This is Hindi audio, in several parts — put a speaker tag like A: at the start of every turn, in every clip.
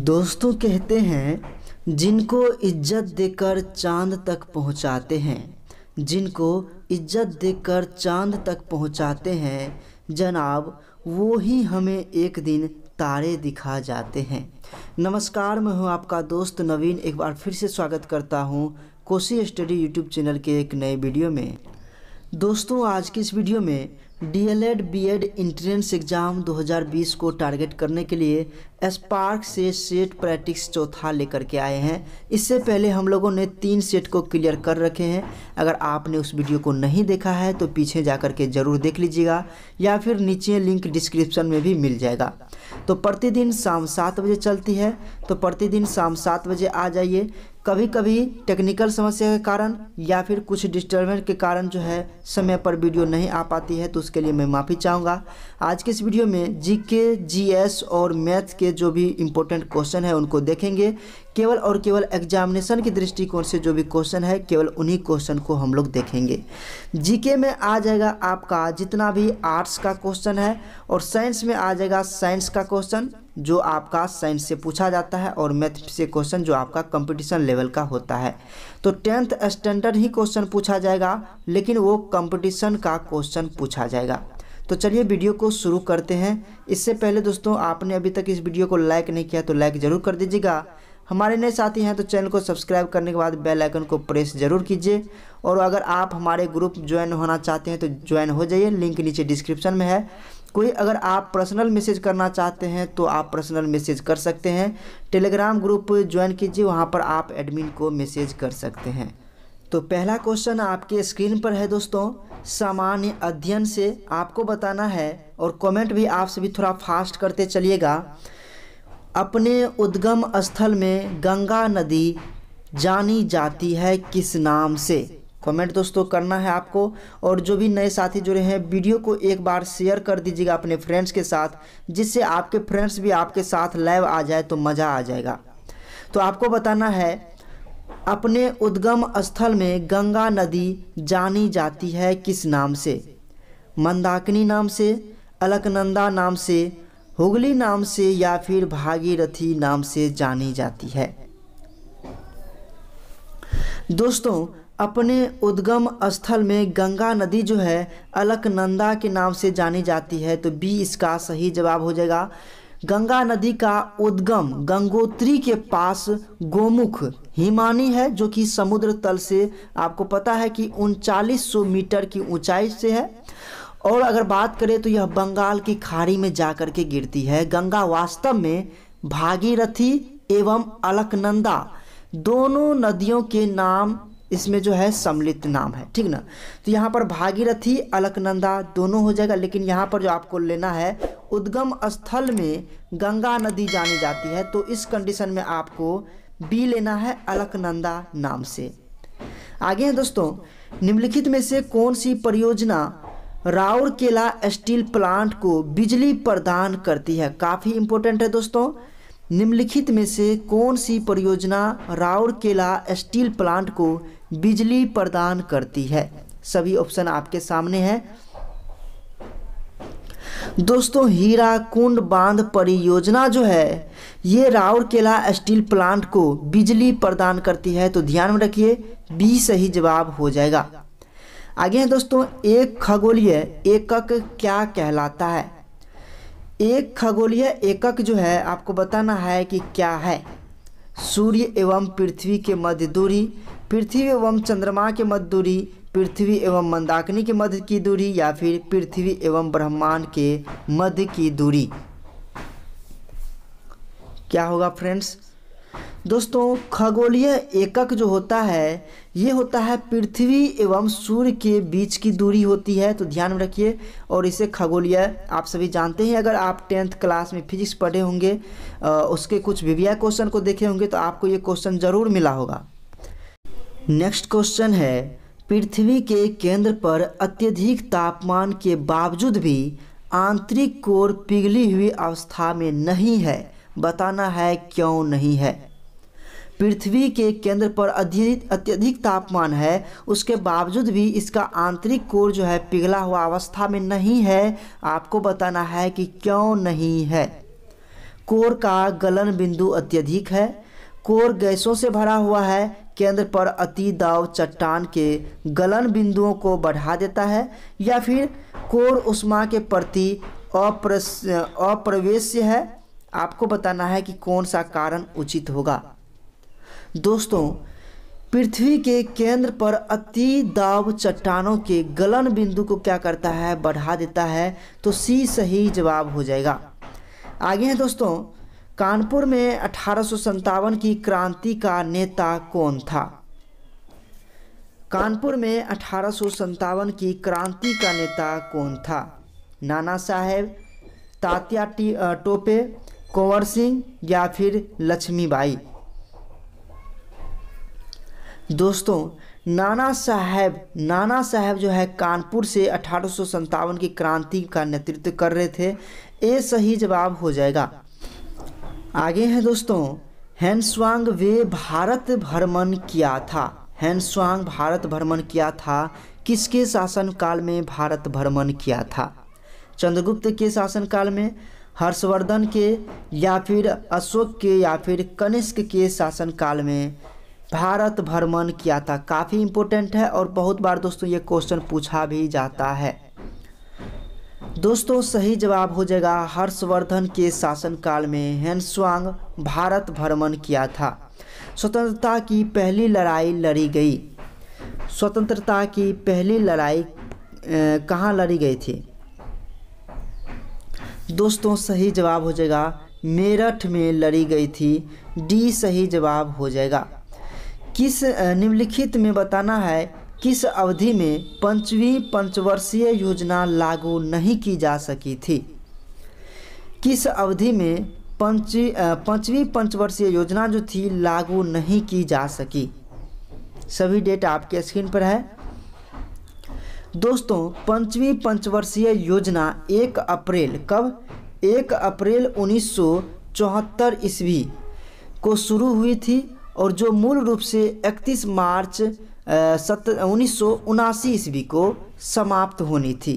A: दोस्तों कहते हैं जिनको इज्जत देकर चांद तक पहुंचाते हैं जिनको इज्जत देकर चांद तक पहुंचाते हैं जनाब वो ही हमें एक दिन तारे दिखा जाते हैं नमस्कार मैं हूं आपका दोस्त नवीन एक बार फिर से स्वागत करता हूं कोसी स्टडी यूट्यूब चैनल के एक नए वीडियो में दोस्तों आज की इस वीडियो में डीएलएड बीएड इंट्रेंस एग्ज़ाम 2020 को टारगेट करने के लिए स्पार्क से सेट प्रैक्टिस चौथा लेकर के आए हैं इससे पहले हम लोगों ने तीन सेट को क्लियर कर रखे हैं अगर आपने उस वीडियो को नहीं देखा है तो पीछे जा कर के ज़रूर देख लीजिएगा या फिर नीचे लिंक डिस्क्रिप्शन में भी मिल जाएगा तो प्रतिदिन शाम सात बजे चलती है तो प्रतिदिन शाम सात बजे आ जाइए कभी कभी टेक्निकल समस्या के कारण या फिर कुछ डिस्टर्बेंस के कारण जो है समय पर वीडियो नहीं आ पाती है तो उसके लिए मैं माफ़ी चाहूँगा आज के इस वीडियो में जी के जी एस और मैथ के जो भी इम्पोर्टेंट क्वेश्चन है उनको देखेंगे केवल और केवल एग्जामिनेशन के दृष्टिकोण से जो भी क्वेश्चन है केवल उन्हीं क्वेश्चन को हम लोग देखेंगे जीके में आ जाएगा आपका जितना भी आर्ट्स का क्वेश्चन है और साइंस में आ जाएगा साइंस का क्वेश्चन जो आपका साइंस से पूछा जाता है और मैथ से क्वेश्चन जो आपका कंपटीशन लेवल का होता है तो टेंथ स्टैंडर्ड ही क्वेश्चन पूछा जाएगा लेकिन वो कंपटीशन का क्वेश्चन पूछा जाएगा तो चलिए वीडियो को शुरू करते हैं इससे पहले दोस्तों आपने अभी तक इस वीडियो को लाइक नहीं किया तो लाइक ज़रूर कर दीजिएगा हमारे नए साथी हैं तो चैनल को सब्सक्राइब करने के बाद बेल आइकन को प्रेस जरूर कीजिए और अगर आप हमारे ग्रुप ज्वाइन होना चाहते हैं तो ज्वाइन हो जाइए लिंक नीचे डिस्क्रिप्शन में है कोई अगर आप पर्सनल मैसेज करना चाहते हैं तो आप पर्सनल मैसेज कर सकते हैं टेलीग्राम ग्रुप ज्वाइन कीजिए वहाँ पर आप एडमिन को मैसेज कर सकते हैं तो पहला क्वेश्चन आपके स्क्रीन पर है दोस्तों सामान्य अध्ययन से आपको बताना है और कमेंट भी आपसे भी थोड़ा फास्ट करते चलिएगा अपने उद्गम स्थल में गंगा नदी जानी जाती है किस नाम से कमेंट दोस्तों करना है आपको और जो भी नए साथी जुड़े हैं वीडियो को एक बार शेयर कर दीजिएगा अपने फ्रेंड्स के साथ जिससे आपके फ्रेंड्स भी आपके साथ लाइव आ जाए तो मज़ा आ जाएगा तो आपको बताना है अपने उद्गम स्थल में गंगा नदी जानी जाती है किस नाम से मंदाकिनी नाम से अलकनंदा नाम से हुगली नाम से या फिर भागीरथी नाम से जानी जाती है दोस्तों अपने उद्गम स्थल में गंगा नदी जो है अलकनंदा के नाम से जानी जाती है तो बी इसका सही जवाब हो जाएगा गंगा नदी का उद्गम गंगोत्री के पास गोमुख हिमानी है जो कि समुद्र तल से आपको पता है कि उनचालीस सौ मीटर की ऊंचाई से है और अगर बात करें तो यह बंगाल की खाड़ी में जा कर के गिरती है गंगा वास्तव में भागीरथी एवं अलकनंदा दोनों नदियों के नाम इसमें जो है सम्मिलित नाम है ठीक ना तो यहाँ पर भागीरथी अलकनंदा दोनों हो जाएगा लेकिन यहाँ पर जो आपको लेना है उद्गम स्थल में गंगा नदी जानी जाती है तो इस कंडीशन में आपको बी लेना है अलकनंदा नाम से आगे हैं दोस्तों निम्नलिखित में से कौन सी परियोजना राउरकेला स्टील प्लांट को बिजली प्रदान करती है काफ़ी इंपॉर्टेंट है दोस्तों निम्नलिखित में से कौन सी परियोजना राउरकेला स्टील प्लांट को बिजली प्रदान करती है सभी ऑप्शन आपके सामने हैं दोस्तों हीरा कुंड बांध परियोजना जो है ये राउरकेला स्टील प्लांट को बिजली प्रदान करती है तो ध्यान में रखिए बी सही जवाब हो जाएगा आगे है दोस्तों एक खगोलीय एकक क्या कहलाता है एक खगोलीय एकक जो है आपको बताना है कि क्या है सूर्य एवं पृथ्वी के मध्य दूरी पृथ्वी एवं चंद्रमा के मध्य दूरी पृथ्वी एवं मंदाकिनी के मध्य की दूरी या फिर पृथ्वी एवं ब्रह्मांड के मध्य की दूरी क्या होगा फ्रेंड्स दोस्तों खगोलीय एकक जो होता है ये होता है पृथ्वी एवं सूर्य के बीच की दूरी होती है तो ध्यान में रखिए और इसे खगोलीय आप सभी जानते हैं अगर आप टेंथ क्लास में फिजिक्स पढ़े होंगे उसके कुछ विविया क्वेश्चन को देखे होंगे तो आपको ये क्वेश्चन ज़रूर मिला होगा नेक्स्ट क्वेश्चन है पृथ्वी के केंद्र पर अत्यधिक तापमान के बावजूद भी आंतरिक कोर पिघली हुई अवस्था में नहीं है बताना है क्यों नहीं है पृथ्वी के केंद्र पर अत्यधिक अत्यधिक तापमान है उसके बावजूद भी इसका आंतरिक कोर जो है पिघला हुआ अवस्था में नहीं है आपको बताना है कि क्यों नहीं है कोर का गलन बिंदु अत्यधिक है कोर गैसों से भरा हुआ है केंद्र पर अति दाव चट्टान के गलन बिंदुओं को बढ़ा देता है या फिर कोर उष्मा के प्रति अप्रवेश्य है आपको बताना है कि कौन सा कारण उचित होगा दोस्तों पृथ्वी के केंद्र पर अति दाब चट्टानों के गलन बिंदु को क्या करता है बढ़ा देता है तो सी सही जवाब हो जाएगा आगे हैं दोस्तों कानपुर में अठारह की क्रांति का नेता कौन था कानपुर में अठारह की क्रांति का नेता कौन था नाना साहेब तात्या टी टोपे कुंवर सिंह या फिर बाई दोस्तों नाना साहब नाना साहब जो है कानपुर से अठारह की क्रांति का नेतृत्व कर रहे थे ये सही जवाब हो जाएगा आगे हैं दोस्तों हैंसवांग वे भारत भ्रमण किया था हैंसवांग भारत भ्रमण किया था किसके शासनकाल में भारत भ्रमण किया था चंद्रगुप्त के शासनकाल में हर्षवर्धन के या फिर अशोक के या फिर कनिष्क के शासनकाल में भारत भ्रमण किया था काफ़ी इम्पोर्टेंट है और बहुत बार दोस्तों ये क्वेश्चन पूछा भी जाता है दोस्तों सही जवाब हो जाएगा हर्षवर्धन के शासनकाल में हेनस्वांग भारत भ्रमण किया था स्वतंत्रता की पहली लड़ाई लड़ी गई स्वतंत्रता की पहली लड़ाई कहाँ लड़ी गई थी दोस्तों सही जवाब हो जाएगा मेरठ में लड़ी गई थी डी सही जवाब हो जाएगा किस निम्नलिखित में बताना है किस अवधि में पंचवीं पंचवर्षीय योजना लागू नहीं की जा सकी थी किस अवधि में पंच पंचवीं पंचवर्षीय योजना जो थी लागू नहीं की जा सकी सभी डेट आपके स्क्रीन पर है दोस्तों पंचवीं पंचवर्षीय योजना एक अप्रैल कब एक अप्रैल उन्नीस ईस्वी को शुरू हुई थी और जो मूल रूप से 31 मार्च सत उन्नीस ईस्वी को समाप्त होनी थी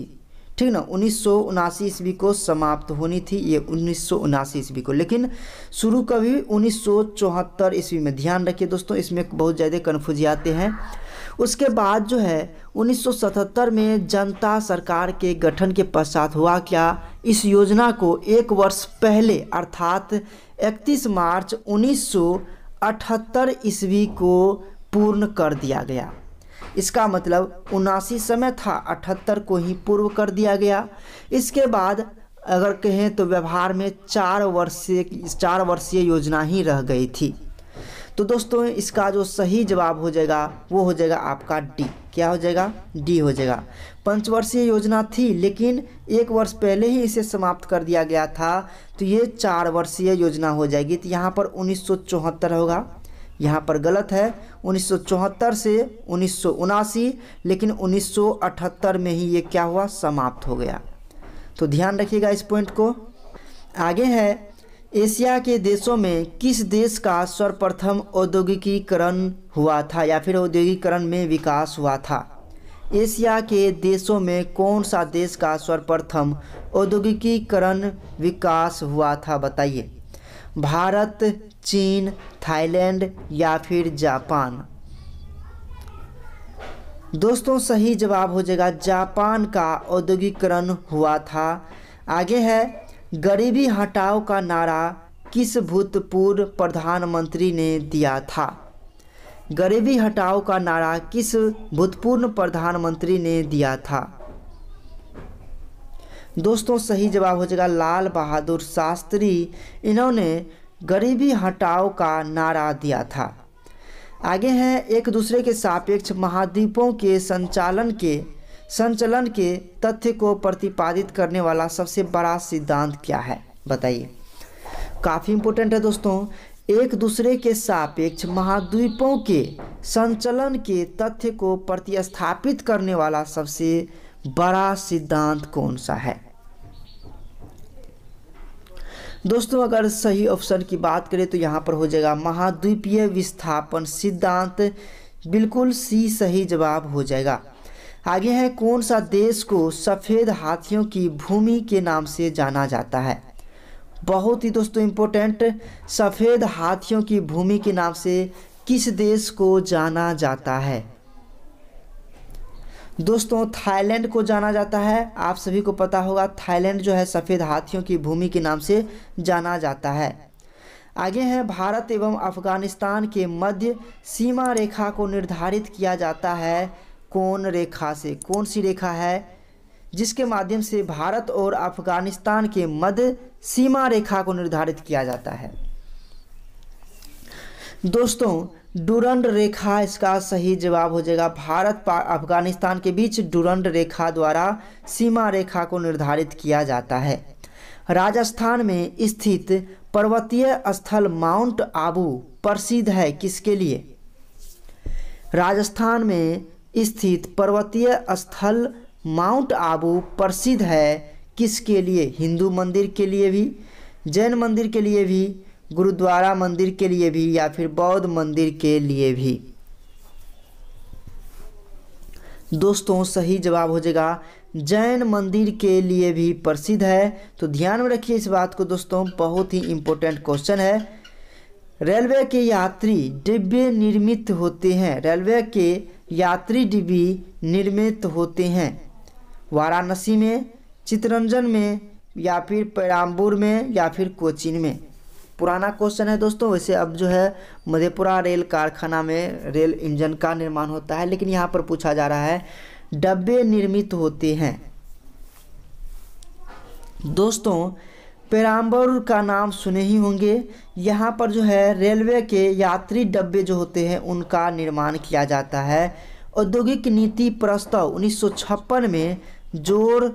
A: ठीक ना उन्नीस ईस्वी को समाप्त होनी थी ये उन्नीस ईस्वी को लेकिन शुरू कभी उन्नीस ईस्वी में ध्यान रखिए दोस्तों इसमें बहुत ज़्यादा कन्फ्यूज आते हैं उसके बाद जो है 1977 में जनता सरकार के गठन के पश्चात हुआ क्या इस योजना को एक वर्ष पहले अर्थात 31 मार्च 1978 ईस्वी को पूर्ण कर दिया गया इसका मतलब उनासी समय था अठहत्तर को ही पूर्व कर दिया गया इसके बाद अगर कहें तो व्यवहार में चार वर्षीय चार वर्षीय योजना ही रह गई थी तो दोस्तों इसका जो सही जवाब हो जाएगा वो हो जाएगा आपका डी क्या हो जाएगा डी हो जाएगा पंचवर्षीय योजना थी लेकिन एक वर्ष पहले ही इसे समाप्त कर दिया गया था तो ये चार वर्षीय योजना हो जाएगी तो यहाँ पर उन्नीस होगा यहाँ पर गलत है उन्नीस से उन्नीस लेकिन उन्नीस में ही ये क्या हुआ समाप्त हो गया तो ध्यान रखिएगा इस पॉइंट को आगे है एशिया के देशों में किस देश का सर्वप्रथम औद्योगिकीकरण हुआ था या फिर औद्योगिकरण में विकास हुआ था एशिया के देशों में कौन सा देश का सर्वप्रथम औद्योगिकीकरण विकास हुआ था बताइए भारत चीन थाईलैंड या फिर जापान दोस्तों सही जवाब हो जाएगा जापान का औद्योगिकरण हुआ था आगे है गरीबी हटाओ का नारा किस भूतपूर्व प्रधानमंत्री ने दिया था गरीबी हटाओ का नारा किस भूतपूर्व प्रधानमंत्री ने दिया था दोस्तों सही जवाब हो जाएगा लाल बहादुर शास्त्री इन्होंने गरीबी हटाओ का नारा दिया था आगे हैं एक दूसरे के सापेक्ष महाद्वीपों के संचालन के संचलन के तथ्य को प्रतिपादित करने वाला सबसे बड़ा सिद्धांत क्या है बताइए काफ़ी इंपोर्टेंट है दोस्तों एक दूसरे के सापेक्ष महाद्वीपों के संचलन के तथ्य को प्रतिस्थापित करने वाला सबसे बड़ा सिद्धांत कौन सा है दोस्तों अगर सही ऑप्शन की बात करें तो यहाँ पर हो जाएगा महाद्वीपीय विस्थापन सिद्धांत बिल्कुल सी सही जवाब हो जाएगा आगे है कौन सा देश को सफ़ेद हाथियों की भूमि के नाम से जाना जाता है बहुत ही दोस्तों इम्पोर्टेंट सफ़ेद हाथियों की भूमि के नाम से किस देश को जाना जाता है दोस्तों थाईलैंड को जाना जाता है आप सभी को पता होगा थाईलैंड जो है सफ़ेद हाथियों की भूमि के नाम से जाना जाता है आगे है भारत एवं अफगानिस्तान के मध्य सीमा रेखा को निर्धारित किया जाता है कौन रेखा से कौन सी रेखा है जिसके माध्यम से भारत और अफगानिस्तान के मध्य सीमा रेखा को निर्धारित किया जाता है दोस्तों डुरंड रेखा इसका सही जवाब हो जाएगा भारत अफगानिस्तान के बीच डुरंड रेखा द्वारा सीमा रेखा को निर्धारित किया जाता है राजस्थान में स्थित पर्वतीय स्थल माउंट आबू प्रसिद्ध है किसके लिए राजस्थान में स्थित पर्वतीय स्थल माउंट आबू प्रसिद्ध है किसके लिए हिंदू मंदिर के लिए भी जैन मंदिर के लिए भी गुरुद्वारा मंदिर के लिए भी या फिर बौद्ध मंदिर के लिए भी दोस्तों सही जवाब हो जाएगा जैन मंदिर के लिए भी प्रसिद्ध है तो ध्यान में रखिए इस बात को दोस्तों बहुत ही इम्पोर्टेंट क्वेश्चन है रेलवे के यात्री डिब्बे निर्मित होते हैं रेलवे के यात्री डिब्बी निर्मित होते हैं वाराणसी में चितरंजन में या फिर पेराम्बूर में या फिर कोचीन में पुराना क्वेश्चन है दोस्तों वैसे अब जो है मधेपुरा रेल कारखाना में रेल इंजन का निर्माण होता है लेकिन यहाँ पर पूछा जा रहा है डब्बे निर्मित होते हैं दोस्तों पेराम्बर का नाम सुने ही होंगे यहाँ पर जो है रेलवे के यात्री डब्बे जो होते हैं उनका निर्माण किया जाता है औद्योगिक नीति प्रस्ताव 1956 में जोर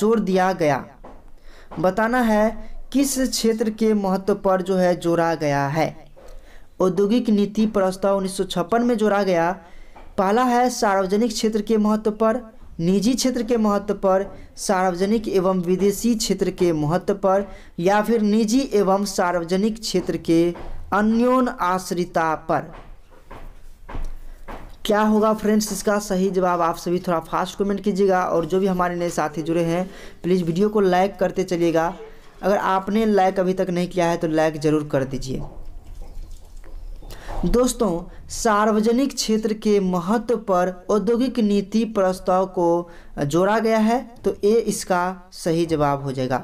A: जोर दिया गया बताना है किस क्षेत्र के महत्व पर जो है जोड़ा गया है औद्योगिक नीति प्रस्ताव 1956 में जोड़ा गया पहला है सार्वजनिक क्षेत्र के महत्व पर निजी क्षेत्र के महत्व पर सार्वजनिक एवं विदेशी क्षेत्र के महत्व पर या फिर निजी एवं सार्वजनिक क्षेत्र के अन्योन आश्रिता पर क्या होगा फ्रेंड्स इसका सही जवाब आप सभी थोड़ा फास्ट कमेंट कीजिएगा और जो भी हमारे नए साथी जुड़े हैं प्लीज़ वीडियो को लाइक करते चलिएगा अगर आपने लाइक अभी तक नहीं किया है तो लाइक ज़रूर कर दीजिए दोस्तों सार्वजनिक क्षेत्र के महत्व पर औद्योगिक नीति प्रस्ताव को जोड़ा गया है तो ये इसका सही जवाब हो जाएगा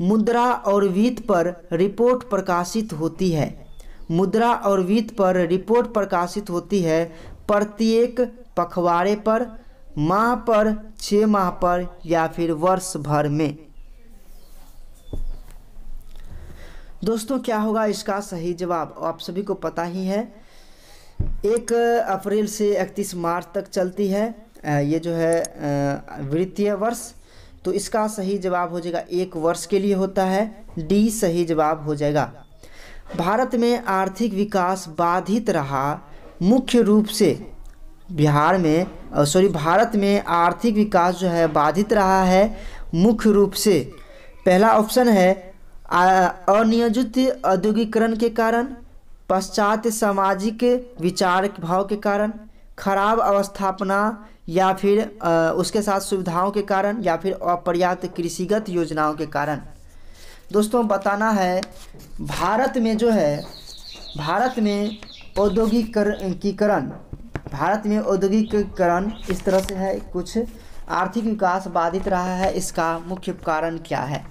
A: मुद्रा और वित्त पर रिपोर्ट प्रकाशित होती है मुद्रा और वित्त पर रिपोर्ट प्रकाशित होती है प्रत्येक पखवाड़े पर माह पर छः माह पर या फिर वर्ष भर में दोस्तों क्या होगा इसका सही जवाब आप सभी को पता ही है एक अप्रैल से इकतीस मार्च तक चलती है ये जो है वित्तीय वर्ष तो इसका सही जवाब हो जाएगा एक वर्ष के लिए होता है डी सही जवाब हो जाएगा भारत में आर्थिक विकास बाधित रहा मुख्य रूप से बिहार में सॉरी भारत में आर्थिक विकास जो है बाधित रहा है मुख्य रूप से पहला ऑप्शन है अनियोजित औद्योगिकरण के कारण पश्चात सामाजिक विचार भाव के कारण खराब अवस्थापना या फिर उसके साथ सुविधाओं के कारण या फिर अपर्याप्त कृषिगत योजनाओं के कारण दोस्तों बताना है भारत में जो है भारत में औद्योगिकीकरण भारत में औद्योगिकीकरण इस तरह से है कुछ आर्थिक विकास बाधित रहा है इसका मुख्य कारण क्या है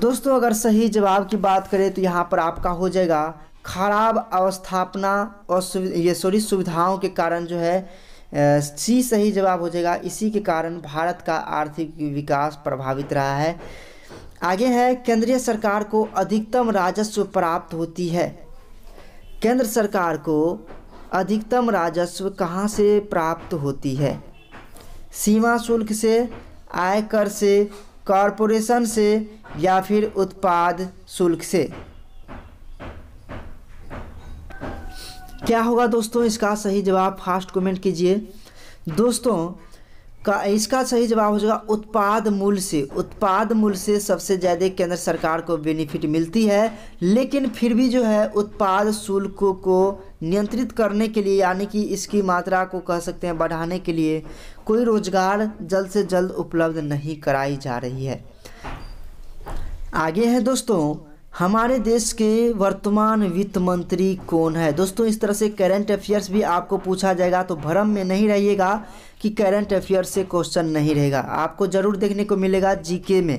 A: दोस्तों अगर सही जवाब की बात करें तो यहाँ पर आपका हो जाएगा खराब अवस्थापना और ये सॉरी सुविधाओं के कारण जो है सी सही जवाब हो जाएगा इसी के कारण भारत का आर्थिक विकास प्रभावित रहा है आगे है केंद्रीय सरकार को अधिकतम राजस्व प्राप्त होती है केंद्र सरकार को अधिकतम राजस्व कहाँ से प्राप्त होती है सीमा शुल्क से आयकर से कॉरपोरेशन से या फिर उत्पाद शुल्क से क्या होगा दोस्तों इसका सही जवाब फास्ट कमेंट कीजिए दोस्तों का इसका सही जवाब हो जाएगा उत्पाद मूल्य से उत्पाद मूल्य से सबसे ज़्यादा केंद्र सरकार को बेनिफिट मिलती है लेकिन फिर भी जो है उत्पाद शुल्क को नियंत्रित करने के लिए यानी कि इसकी मात्रा को कह सकते हैं बढ़ाने के लिए कोई रोजगार जल्द से जल्द उपलब्ध नहीं कराई जा रही है आगे है दोस्तों हमारे देश के वर्तमान वित्त मंत्री कौन है दोस्तों इस तरह से करंट अफेयर्स भी आपको पूछा जाएगा तो भ्रम में नहीं रहिएगा कि करंट अफेयर्स से क्वेश्चन नहीं रहेगा आपको ज़रूर देखने को मिलेगा जीके में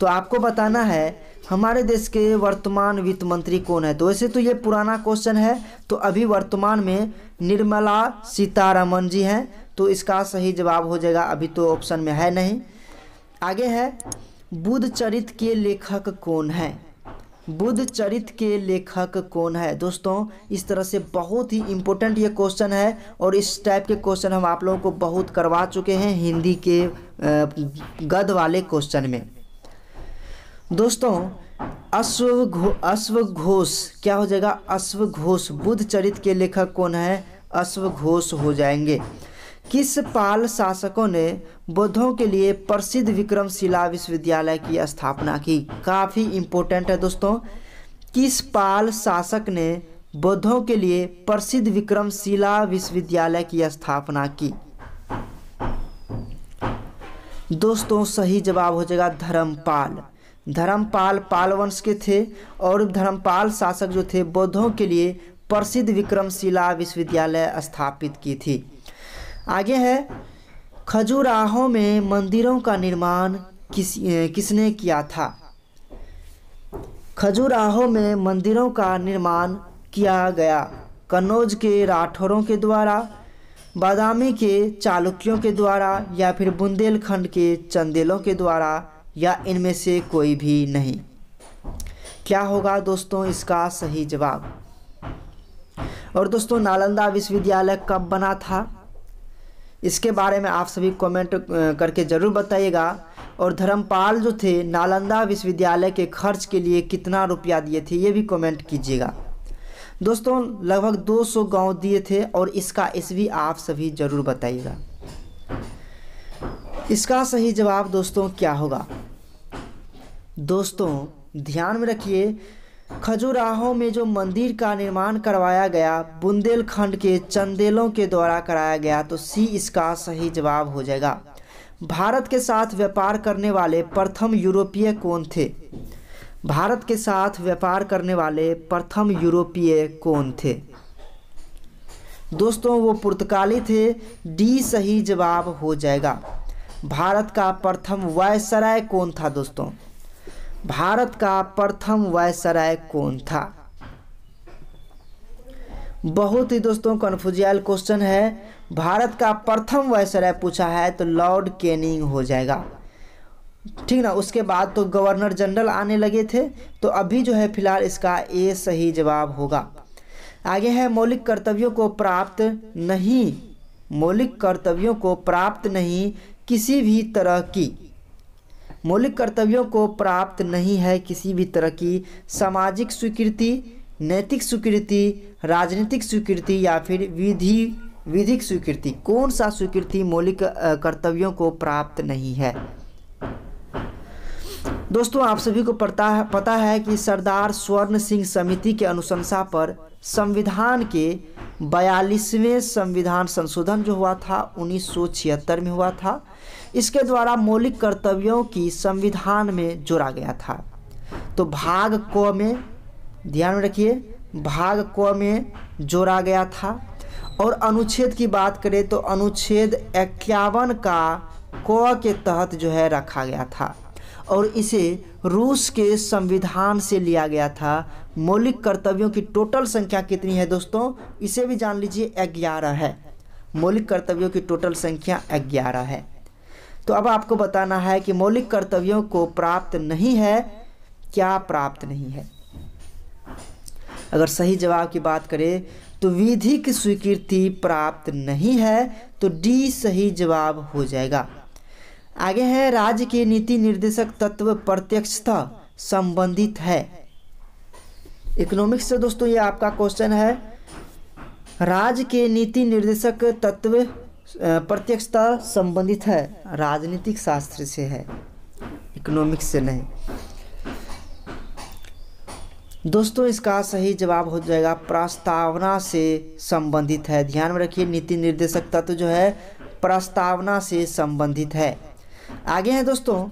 A: तो आपको बताना है हमारे देश के वर्तमान वित्त मंत्री कौन है तो वैसे तो ये पुराना क्वेश्चन है तो अभी वर्तमान में निर्मला सीतारमन जी हैं तो इसका सही जवाब हो जाएगा अभी तो ऑप्शन में है नहीं आगे है बुद्ध चरित के लेखक कौन है बुद्ध चरित के लेखक कौन है दोस्तों इस तरह से बहुत ही इम्पोर्टेंट ये क्वेश्चन है और इस टाइप के क्वेश्चन हम आप लोगों को बहुत करवा चुके हैं हिंदी के गद वाले क्वेश्चन में दोस्तों अश्व अश्व घोष क्या हो जाएगा अश्व घोष बुद्ध चरित के लेखक कौन है अश्व घोष हो जाएंगे किस पाल शासकों ने बौद्धों के लिए प्रसिद्ध विक्रमशिला विश्वविद्यालय की स्थापना की काफ़ी इम्पोर्टेंट है दोस्तों किस पाल शासक ने बौद्धों के लिए प्रसिद्ध विक्रमशिला विश्वविद्यालय की स्थापना की दोस्तों सही जवाब हो जाएगा धर्मपाल धर्मपाल पाल वंश के थे और धर्मपाल शासक जो थे बौद्धों के लिए प्रसिद्ध विक्रमशिला विश्वविद्यालय स्थापित की थी आगे है खजुराहों में मंदिरों का निर्माण किस किसने किया था खजुराहों में मंदिरों का निर्माण किया गया कन्नौज के राठौरों के द्वारा बादामी के चालुक्यों के द्वारा या फिर बुंदेलखंड के चंदेलों के द्वारा या इनमें से कोई भी नहीं क्या होगा दोस्तों इसका सही जवाब और दोस्तों नालंदा विश्वविद्यालय कब बना था इसके बारे में आप सभी कमेंट करके ज़रूर बताइएगा और धर्मपाल जो थे नालंदा विश्वविद्यालय के खर्च के लिए कितना रुपया दिए थे ये भी कमेंट कीजिएगा दोस्तों लगभग 200 गांव दिए थे और इसका इस भी आप सभी ज़रूर बताइएगा इसका सही जवाब दोस्तों क्या होगा दोस्तों ध्यान में रखिए खजुराहो में जो मंदिर का निर्माण करवाया गया बुंदेलखंड के चंदेलों के द्वारा कराया गया तो सी इसका सही जवाब हो जाएगा भारत के साथ व्यापार करने वाले प्रथम यूरोपीय कौन थे भारत के साथ व्यापार करने वाले प्रथम यूरोपीय कौन थे दोस्तों वो पुर्तगाली थे डी सही जवाब हो जाएगा भारत का प्रथम वायसराय कौन था दोस्तों भारत का प्रथम वायसराय कौन था बहुत ही दोस्तों कन्फ्यूजियल क्वेश्चन है भारत का प्रथम वायसराय पूछा है तो लॉर्ड कैनिंग हो जाएगा ठीक ना उसके बाद तो गवर्नर जनरल आने लगे थे तो अभी जो है फिलहाल इसका ए सही जवाब होगा आगे है मौलिक कर्तव्यों को प्राप्त नहीं मौलिक कर्तव्यों को प्राप्त नहीं किसी भी तरह की मौलिक कर्तव्यों को प्राप्त नहीं है किसी भी तरह की सामाजिक स्वीकृति नैतिक स्वीकृति राजनीतिक स्वीकृति या फिर विधि विधिक स्वीकृति कौन सा स्वीकृति मौलिक कर्तव्यों को प्राप्त नहीं है दोस्तों आप सभी को पता है पता है कि सरदार स्वर्ण सिंह समिति के अनुशंसा पर संविधान के बयालीसवें संविधान संशोधन जो हुआ था उन्नीस में हुआ था इसके द्वारा मौलिक कर्तव्यों की संविधान में जोड़ा गया था तो भाग क में ध्यान में रखिए भाग क में जोड़ा गया था और अनुच्छेद की बात करें तो अनुच्छेद इक्यावन का क के तहत जो है रखा गया था और इसे रूस के संविधान से लिया गया था मौलिक कर्तव्यों की टोटल संख्या कितनी है दोस्तों इसे भी जान लीजिए ग्यारह है मौलिक कर्तव्यों की टोटल संख्या ग्यारह है तो अब आपको बताना है कि मौलिक कर्तव्यों को प्राप्त नहीं है क्या प्राप्त नहीं है अगर सही जवाब की बात करें तो विधिक स्वीकृति प्राप्त नहीं है तो डी सही जवाब हो जाएगा आगे है राज्य के नीति निर्देशक तत्व प्रत्यक्षता संबंधित है इकोनॉमिक्स से दोस्तों ये आपका क्वेश्चन है राज्य के नीति निर्देशक तत्व प्रत्यक्षता संबंधित है राजनीतिक शास्त्र से है इकोनॉमिक्स से नहीं दोस्तों इसका सही जवाब हो जाएगा प्रस्तावना से संबंधित है ध्यान में रखिए नीति निर्देशक तत्व जो है प्रस्तावना से संबंधित है आगे हैं दोस्तों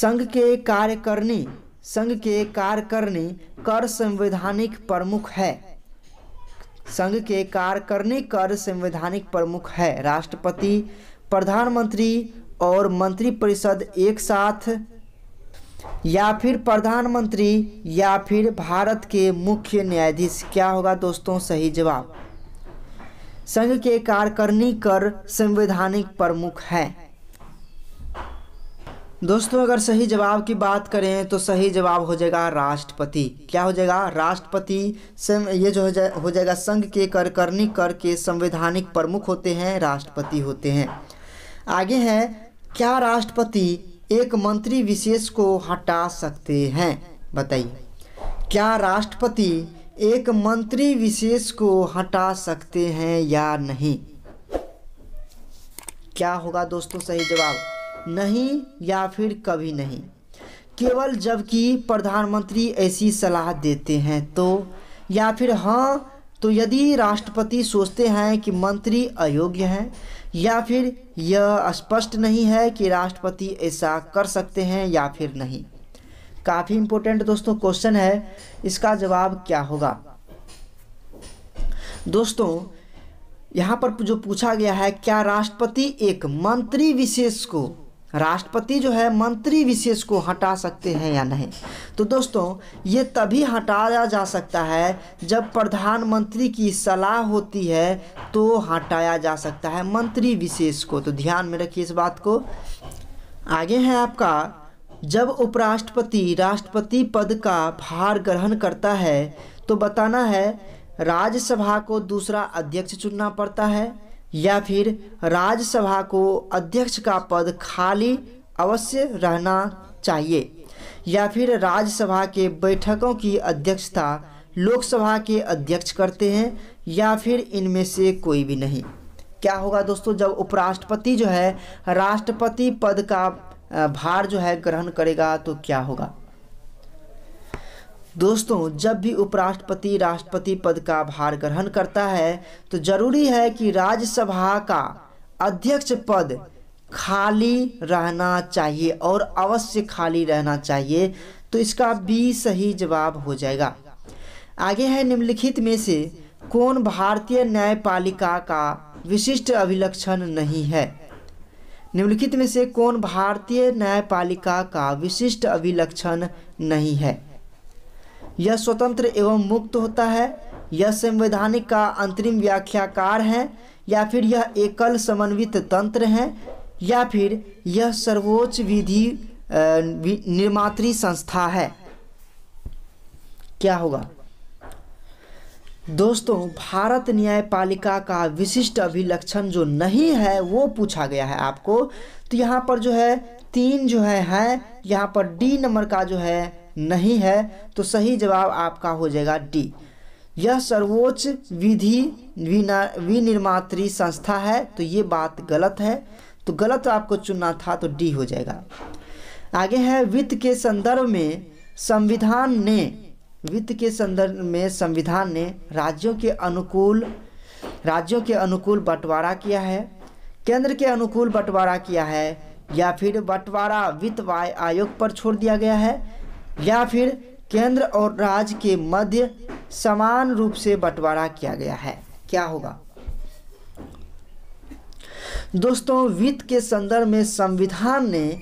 A: संघ के करने संघ के कार्यकर्णी कर संवैधानिक प्रमुख है संघ के करने कर संवैधानिक प्रमुख है राष्ट्रपति प्रधानमंत्री और मंत्रिपरिषद एक साथ या फिर प्रधानमंत्री या फिर भारत के मुख्य न्यायाधीश क्या होगा दोस्तों सही जवाब संघ के कार्यकर्णी कर संवैधानिक प्रमुख हैं दोस्तों अगर सही जवाब की बात करें तो सही जवाब हो जाएगा राष्ट्रपति क्या हो जाएगा राष्ट्रपति ये जो हो, जाए हो जाएगा संघ के कर करनी कर के संवैधानिक प्रमुख होते हैं राष्ट्रपति होते हैं आगे हैं क्या राष्ट्रपति एक मंत्री विशेष को हटा सकते हैं बताइए क्या राष्ट्रपति एक मंत्री विशेष को हटा सकते हैं या नहीं क्या होगा दोस्तों सही जवाब नहीं या फिर कभी नहीं केवल जबकि प्रधानमंत्री ऐसी सलाह देते हैं तो या फिर हाँ तो यदि राष्ट्रपति सोचते हैं कि मंत्री अयोग्य हैं या फिर यह स्पष्ट नहीं है कि राष्ट्रपति ऐसा कर सकते हैं या फिर नहीं काफ़ी इम्पोर्टेंट दोस्तों क्वेश्चन है इसका जवाब क्या होगा दोस्तों यहाँ पर जो पूछा गया है क्या राष्ट्रपति एक मंत्री विशेष को राष्ट्रपति जो है मंत्री विशेष को हटा सकते हैं या नहीं तो दोस्तों ये तभी हटाया जा सकता है जब प्रधानमंत्री की सलाह होती है तो हटाया जा सकता है मंत्री विशेष को तो ध्यान में रखिए इस बात को आगे है आपका जब उपराष्ट्रपति राष्ट्रपति पद का भार ग्रहण करता है तो बताना है राज्यसभा को दूसरा अध्यक्ष चुनना पड़ता है या फिर राज्यसभा को अध्यक्ष का पद खाली अवश्य रहना चाहिए या फिर राज्यसभा के बैठकों की अध्यक्षता लोकसभा के अध्यक्ष करते हैं या फिर इनमें से कोई भी नहीं क्या होगा दोस्तों जब उपराष्ट्रपति जो है राष्ट्रपति पद का भार जो है ग्रहण करेगा तो क्या होगा दोस्तों जब भी उपराष्ट्रपति राष्ट्रपति पद का भार ग्रहण करता है तो जरूरी है कि राज्यसभा का अध्यक्ष पद खाली रहना चाहिए और अवश्य खाली रहना चाहिए तो इसका भी सही जवाब हो जाएगा आगे है निम्नलिखित में से कौन भारतीय न्यायपालिका का विशिष्ट अभिलक्षण नहीं है निम्नलिखित में से कौन भारतीय न्यायपालिका का विशिष्ट अभिलक्षण नहीं है यह स्वतंत्र एवं मुक्त होता है यह संवैधानिक का अंतरिम व्याख्याकार है या फिर यह एकल समन्वित तंत्र है या फिर यह सर्वोच्च विधि निर्मात्री संस्था है क्या होगा दोस्तों भारत न्यायपालिका का विशिष्ट अभिलक्षण जो नहीं है वो पूछा गया है आपको तो यहाँ पर जो है तीन जो है हैं यहाँ पर डी नंबर का जो है नहीं है तो सही जवाब आपका हो जाएगा डी यह सर्वोच्च विधि विनिर्मात्री संस्था है तो ये बात गलत है तो गलत तो आपको चुनना था तो डी हो जाएगा आगे है वित्त के संदर्भ में संविधान ने वित्त के संदर्भ में संविधान ने राज्यों के अनुकूल राज्यों के अनुकूल बंटवारा किया है केंद्र के अनुकूल बंटवारा किया है या फिर बंटवारा वित्त आयोग पर छोड़ दिया गया है या फिर केंद्र और राज्य के मध्य समान रूप से बंटवारा किया गया है क्या होगा दोस्तों वित्त के संदर्भ में संविधान ने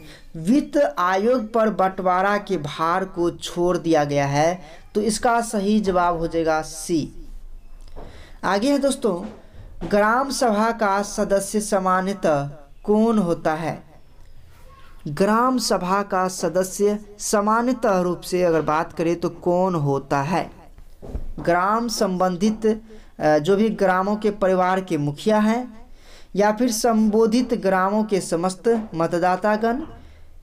A: वित्त आयोग पर बंटवारा के भार को छोड़ दिया गया है तो इसका सही जवाब हो जाएगा सी आगे है दोस्तों ग्राम सभा का सदस्य सामान्यतः कौन होता है ग्राम सभा का सदस्य सामान्यतः रूप से अगर बात करें तो कौन होता है ग्राम संबंधित जो भी ग्रामों के परिवार के मुखिया हैं या फिर संबोधित ग्रामों के समस्त मतदातागण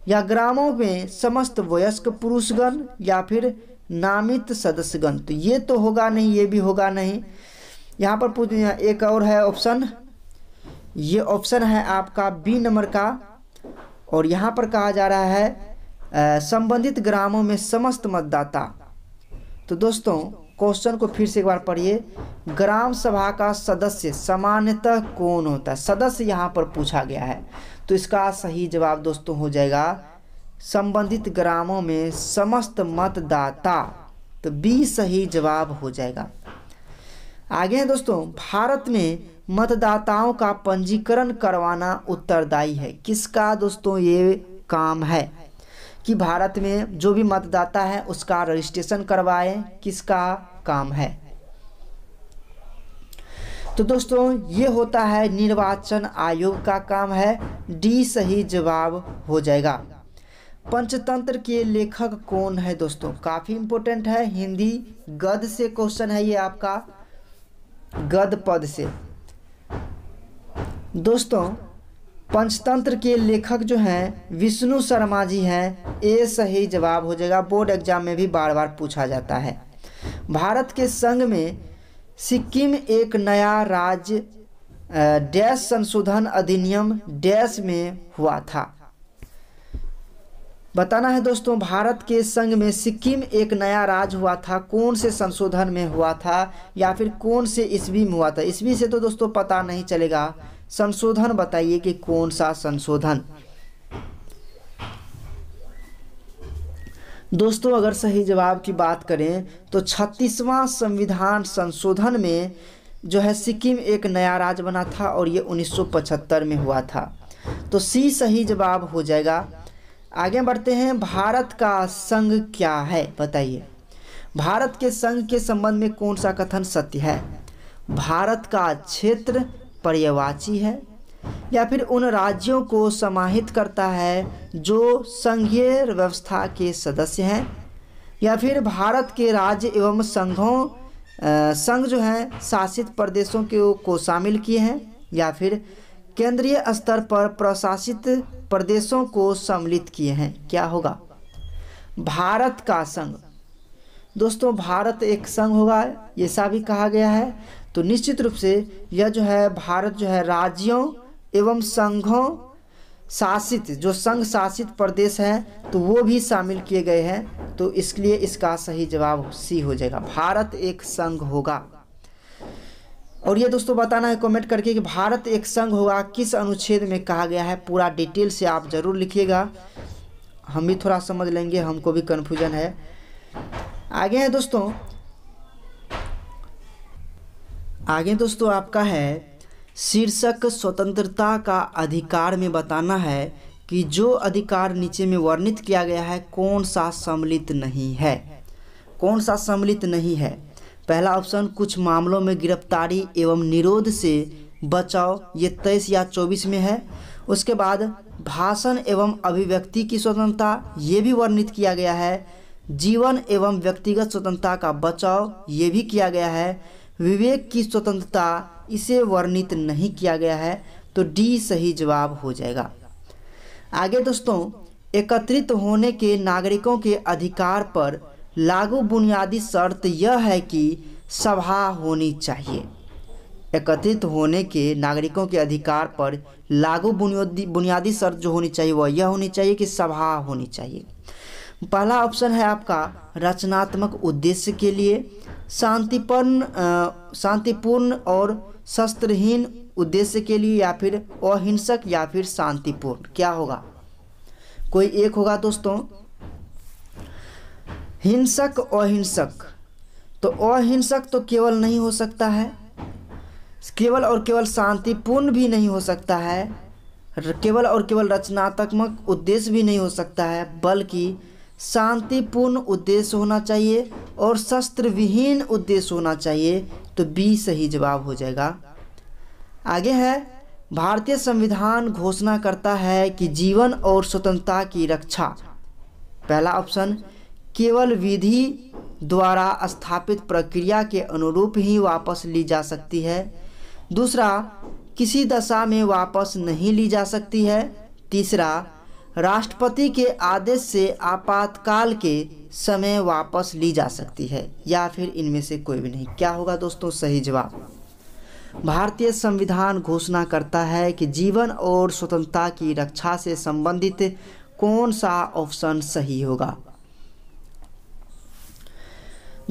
A: या ग्रामों में समस्त वयस्क पुरुषगण या फिर नामित सदस्यगण तो ये तो होगा नहीं ये भी होगा नहीं यहाँ पर पूछ एक और है ऑप्शन ये ऑप्शन है आपका बी नंबर का और यहाँ पर कहा जा रहा है संबंधित ग्रामों में समस्त मतदाता तो दोस्तों क्वेश्चन को फिर से एक बार पढ़िए ग्राम सभा का सदस्य सामान्यतः कौन होता है सदस्य यहाँ पर पूछा गया है तो इसका सही जवाब दोस्तों हो जाएगा संबंधित ग्रामों में समस्त मतदाता तो बी सही जवाब हो जाएगा आगे हैं दोस्तों भारत में मतदाताओं का पंजीकरण करवाना उत्तरदायी है किसका दोस्तों ये काम है कि भारत में जो भी मतदाता है उसका रजिस्ट्रेशन करवाए किसका काम है तो दोस्तों ये होता है निर्वाचन आयोग का काम है डी सही जवाब हो जाएगा पंचतंत्र के लेखक कौन है दोस्तों काफ़ी इंपोर्टेंट है हिंदी गद से क्वेश्चन है ये आपका गद पद से दोस्तों पंचतंत्र के लेखक जो हैं विष्णु शर्मा जी हैं ये सही जवाब हो जाएगा बोर्ड एग्जाम में भी बार बार पूछा जाता है भारत के संघ में सिक्किम एक नया राज्य डैश संशोधन अधिनियम डैश में हुआ था बताना है दोस्तों भारत के संघ में सिक्किम एक नया राज्य हुआ था कौन से संशोधन में हुआ था या फिर कौन से ईस्वी में हुआ था ईस्वी से तो दोस्तों पता नहीं चलेगा संशोधन बताइए कि कौन सा संशोधन दोस्तों अगर सही जवाब की बात करें तो छत्तीसवां संविधान संशोधन में जो है सिक्किम एक नया राज्य बना था और ये 1975 में हुआ था तो सी सही जवाब हो जाएगा आगे बढ़ते हैं भारत का संघ क्या है बताइए भारत के संघ के संबंध में कौन सा कथन सत्य है भारत का क्षेत्र पर्यवाची है या फिर उन राज्यों को समाहित करता है जो संघीय व्यवस्था के सदस्य हैं या फिर भारत के राज्य एवं संघों संघ जो हैं शासित प्रदेशों के को शामिल किए हैं या फिर केंद्रीय स्तर पर प्रशासित प्रदेशों को सम्मिलित किए हैं क्या होगा भारत का संघ दोस्तों भारत एक संघ होगा ऐसा भी कहा गया है तो निश्चित रूप से यह जो है भारत जो है राज्यों एवं संघों शासित जो संघ शासित प्रदेश हैं तो वो भी शामिल किए गए हैं तो इसलिए इसका सही जवाब सी हो जाएगा भारत एक संघ होगा और ये दोस्तों बताना है कमेंट करके कि भारत एक संघ होगा किस अनुच्छेद में कहा गया है पूरा डिटेल से आप ज़रूर लिखिएगा हम भी थोड़ा समझ लेंगे हमको भी कन्फ्यूजन है आगे हैं दोस्तों आगे दोस्तों आपका है शीर्षक स्वतंत्रता का अधिकार में बताना है कि जो अधिकार नीचे में वर्णित किया गया है कौन सा सम्मिलित नहीं है कौन सा सम्मिलित नहीं है पहला ऑप्शन कुछ मामलों में गिरफ्तारी एवं निरोध से बचाव ये तेईस या चौबीस में है उसके बाद भाषण एवं अभिव्यक्ति की स्वतंत्रता ये भी वर्णित किया गया है जीवन एवं व्यक्तिगत स्वतंत्रता का बचाव ये भी किया गया है विवेक की स्वतंत्रता इसे वर्णित नहीं किया गया है तो डी सही जवाब हो जाएगा आगे दोस्तों एकत्रित होने के नागरिकों के अधिकार पर लागू बुनियादी शर्त यह है कि सभा होनी चाहिए एकत्रित होने के नागरिकों के अधिकार पर लागू बुनियादी बुनियादी शर्त जो होनी चाहिए वह यह होनी चाहिए कि सभा होनी चाहिए पहला ऑप्शन है आपका रचनात्मक उद्देश्य के लिए शांतिपूर्ण शांतिपूर्ण और शस्त्रहीन उद्देश्य के लिए या फिर अहिंसक या फिर शांतिपूर्ण क्या होगा कोई एक होगा दोस्तों हिंसक अहिंसक तो अहिंसक तो केवल नहीं हो सकता है केवल और केवल शांतिपूर्ण भी नहीं हो सकता है केवल और केवल रचनात्मक उद्देश्य भी नहीं हो सकता है बल्कि शांतिपूर्ण उद्देश्य होना चाहिए और शस्त्र विहीन उद्देश्य होना चाहिए तो बी सही जवाब हो जाएगा आगे है भारतीय संविधान घोषणा करता है कि जीवन और स्वतंत्रता की रक्षा पहला ऑप्शन केवल विधि द्वारा स्थापित प्रक्रिया के अनुरूप ही वापस ली जा सकती है दूसरा किसी दशा में वापस नहीं ली जा सकती है तीसरा राष्ट्रपति के आदेश से आपातकाल के समय वापस ली जा सकती है या फिर इनमें से कोई भी नहीं क्या होगा दोस्तों सही जवाब भारतीय संविधान घोषणा करता है कि जीवन और स्वतंत्रता की रक्षा से संबंधित कौन सा ऑप्शन सही होगा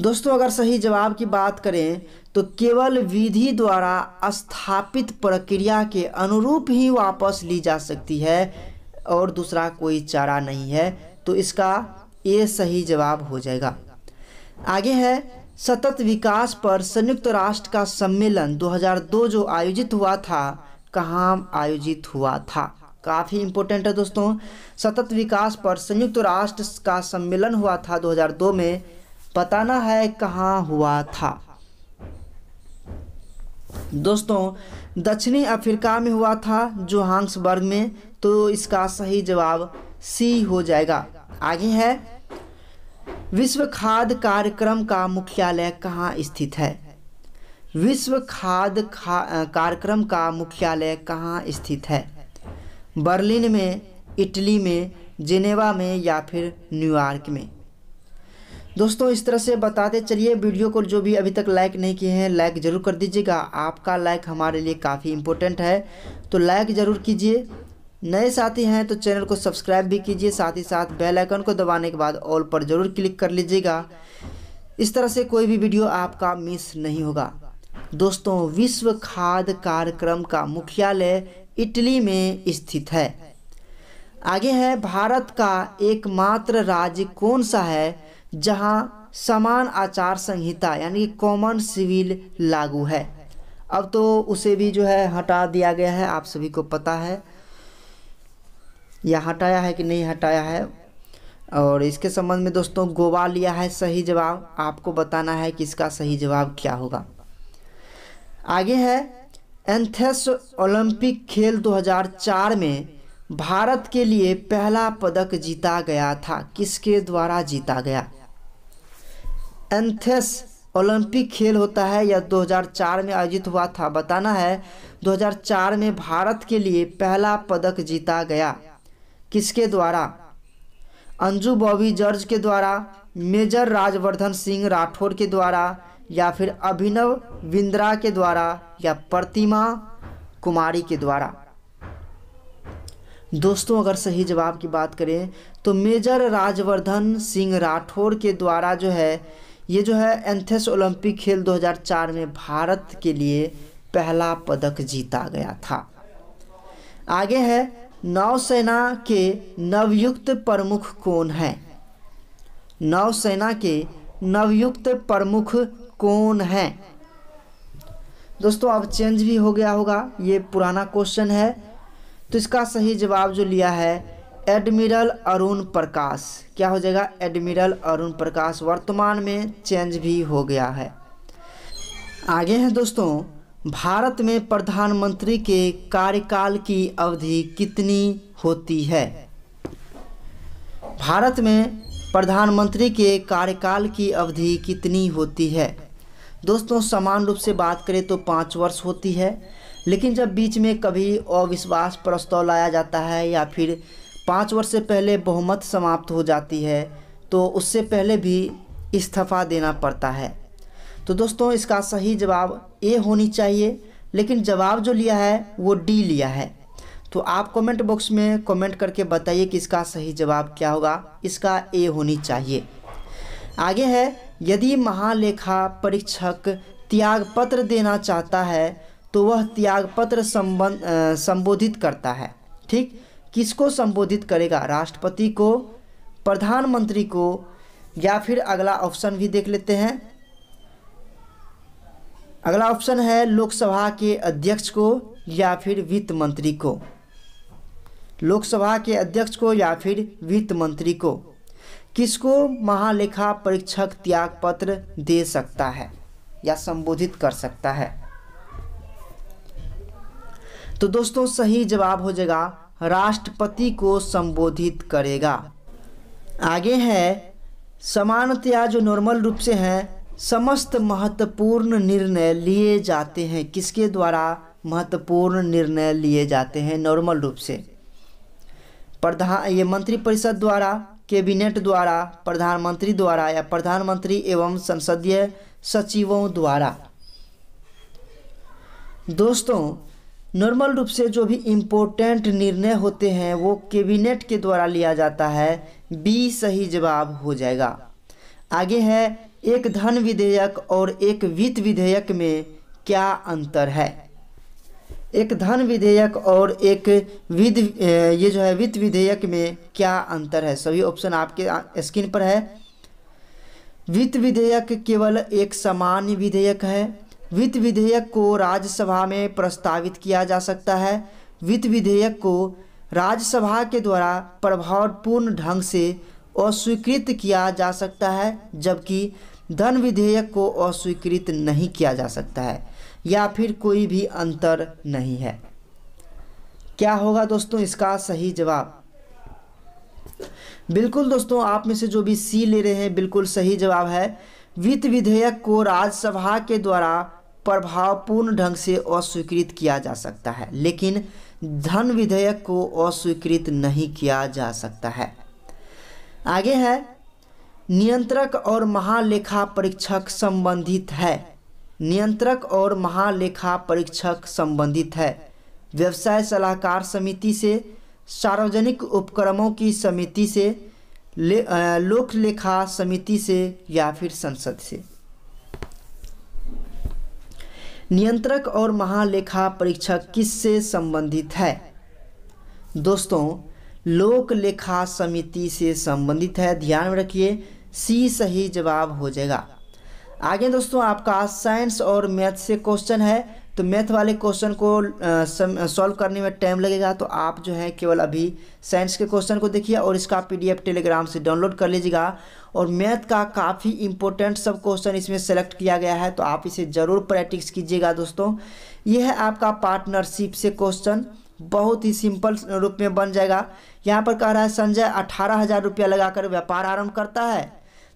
A: दोस्तों अगर सही जवाब की बात करें तो केवल विधि द्वारा स्थापित प्रक्रिया के अनुरूप ही वापस ली जा सकती है और दूसरा कोई चारा नहीं है तो इसका ये सही जवाब हो जाएगा आगे है सतत विकास पर संयुक्त राष्ट्र का सम्मेलन 2002 जो आयोजित हुआ था कहाँ आयोजित हुआ था काफ़ी इम्पोर्टेंट है दोस्तों सतत विकास पर संयुक्त राष्ट्र का सम्मेलन हुआ था 2002 में बताना है कहाँ हुआ था दोस्तों दक्षिणी अफ्रीका में हुआ था जोहान्सबर्ग में तो इसका सही जवाब सी हो जाएगा आगे है विश्व खाद्य कार्यक्रम का मुख्यालय कहाँ स्थित है विश्व खाद्य खा, कार्यक्रम का मुख्यालय कहाँ स्थित है बर्लिन में इटली में जिनेवा में या फिर न्यूयॉर्क में दोस्तों इस तरह से बताते चलिए वीडियो को जो भी अभी तक लाइक नहीं किए हैं लाइक ज़रूर कर दीजिएगा आपका लाइक हमारे लिए काफ़ी इम्पोर्टेंट है तो लाइक ज़रूर कीजिए नए साथी हैं तो चैनल को सब्सक्राइब भी कीजिए साथ ही साथ बेल आइकन को दबाने के बाद ऑल पर ज़रूर क्लिक कर लीजिएगा इस तरह से कोई भी वीडियो आपका मिस नहीं होगा दोस्तों विश्व खाद कार्यक्रम का मुख्यालय इटली में स्थित है आगे है भारत का एकमात्र राज्य कौन सा है जहां समान आचार संहिता यानी कॉमन सिविल लागू है अब तो उसे भी जो है हटा दिया गया है आप सभी को पता है या हटाया है कि नहीं हटाया है और इसके संबंध में दोस्तों गोवा लिया है सही जवाब आपको बताना है कि इसका सही जवाब क्या होगा आगे है एंथेस ओलंपिक खेल 2004 में भारत के लिए पहला पदक जीता गया था किसके द्वारा जीता गया एंथेस ओलंपिक खेल होता है यह 2004 में आयोजित हुआ था बताना है 2004 में भारत के लिए पहला पदक जीता गया किसके द्वारा अंजू बॉबी जॉर्ज के द्वारा मेजर राजवर्धन सिंह राठौर के द्वारा या फिर अभिनव बिंद्रा के द्वारा या प्रतिमा कुमारी के द्वारा दोस्तों अगर सही जवाब की बात करें तो मेजर राजवर्धन सिंह राठौर के द्वारा जो है ये जो है एंथेस ओलंपिक खेल 2004 में भारत के लिए पहला पदक जीता गया था आगे है नौसेना के नवयुक्त प्रमुख कौन है नौसेना के नवयुक्त प्रमुख कौन है दोस्तों अब चेंज भी हो गया होगा ये पुराना क्वेश्चन है तो इसका सही जवाब जो लिया है एडमिरल अरुण प्रकाश क्या हो जाएगा एडमिरल अरुण प्रकाश वर्तमान में चेंज भी हो गया है आगे हैं दोस्तों भारत में प्रधानमंत्री के कार्यकाल की अवधि कितनी होती है भारत में प्रधानमंत्री के कार्यकाल की अवधि कितनी होती है दोस्तों समान रूप से बात करें तो पाँच वर्ष होती है लेकिन जब बीच में कभी अविश्वास प्रस्ताव लाया जाता है या फिर पाँच वर्ष से पहले बहुमत समाप्त हो जाती है तो उससे पहले भी इस्तीफ़ा देना पड़ता है तो दोस्तों इसका सही जवाब ए होनी चाहिए लेकिन जवाब जो लिया है वो डी लिया है तो आप कमेंट बॉक्स में कमेंट करके बताइए कि इसका सही जवाब क्या होगा इसका ए होनी चाहिए आगे है यदि महालेखा परीक्षक त्यागपत्र देना चाहता है तो वह त्यागपत्र संबंध संबोधित करता है ठीक किसको संबोधित करेगा राष्ट्रपति को प्रधानमंत्री को या फिर अगला ऑप्शन भी देख लेते हैं अगला ऑप्शन है लोकसभा के अध्यक्ष को या फिर वित्त मंत्री को लोकसभा के अध्यक्ष को या फिर वित्त मंत्री को किसको महालेखा परीक्षक त्याग पत्र दे सकता है या संबोधित कर सकता है तो दोस्तों सही जवाब हो जाएगा राष्ट्रपति को संबोधित करेगा आगे है समानतया जो नॉर्मल रूप से हैं समस्त महत्वपूर्ण निर्णय लिए जाते हैं किसके द्वारा महत्वपूर्ण निर्णय लिए जाते हैं नॉर्मल रूप से प्रधान ये मंत्रिपरिषद द्वारा कैबिनेट द्वारा प्रधानमंत्री द्वारा या प्रधानमंत्री एवं संसदीय सचिवों द्वारा दोस्तों नॉर्मल रूप से जो भी इम्पोर्टेंट निर्णय होते हैं वो कैबिनेट के द्वारा लिया जाता है बी सही जवाब हो जाएगा आगे है एक धन विधेयक और एक वित्त विधेयक में क्या अंतर है एक धन विधेयक और एक विध ये जो है वित्त विधेयक में क्या अंतर है सभी ऑप्शन आपके स्क्रीन पर है वित्त विधेयक केवल एक सामान्य विधेयक है वित्त विधेयक को राज्यसभा में प्रस्तावित किया जा सकता है वित्त विधेयक को राज्यसभा के द्वारा प्रभावपूर्ण ढंग से अस्वीकृत किया जा सकता है जबकि धन विधेयक को अस्वीकृत नहीं किया जा सकता है या फिर कोई भी अंतर नहीं है क्या होगा दोस्तों इसका सही जवाब बिल्कुल दोस्तों आप में से जो भी सी ले रहे हैं बिल्कुल सही जवाब है वित्त विधेयक को राज्यसभा के द्वारा प्रभावपूर्ण ढंग से अस्वीकृत किया जा सकता है लेकिन धन विधेयक को अस्वीकृत नहीं किया जा सकता है आगे है नियंत्रक और महालेखा परीक्षक संबंधित है नियंत्रक और महालेखा परीक्षक संबंधित है व्यवसाय सलाहकार समिति से सार्वजनिक उपक्रमों की समिति से ले, लोक लेखा समिति से या फिर संसद से नियंत्रक और महालेखा परीक्षक किससे संबंधित है दोस्तों लोक लेखा समिति से संबंधित है ध्यान में रखिए सी सही जवाब हो जाएगा आगे दोस्तों आपका साइंस और मैथ से क्वेश्चन है तो मैथ वाले क्वेश्चन को सॉल्व करने में टाइम लगेगा तो आप जो है केवल अभी साइंस के क्वेश्चन को देखिए और इसका पीडीएफ टेलीग्राम से डाउनलोड कर लीजिएगा और मैथ का काफ़ी इंपॉर्टेंट सब क्वेश्चन इसमें सेलेक्ट किया गया है तो आप इसे ज़रूर प्रैक्टिस कीजिएगा दोस्तों ये है आपका पार्टनरशिप से क्वेश्चन बहुत ही सिंपल रूप में बन जाएगा यहाँ पर कह रहा है संजय अठारह हज़ार रुपया लगाकर व्यापार आरंभ करता है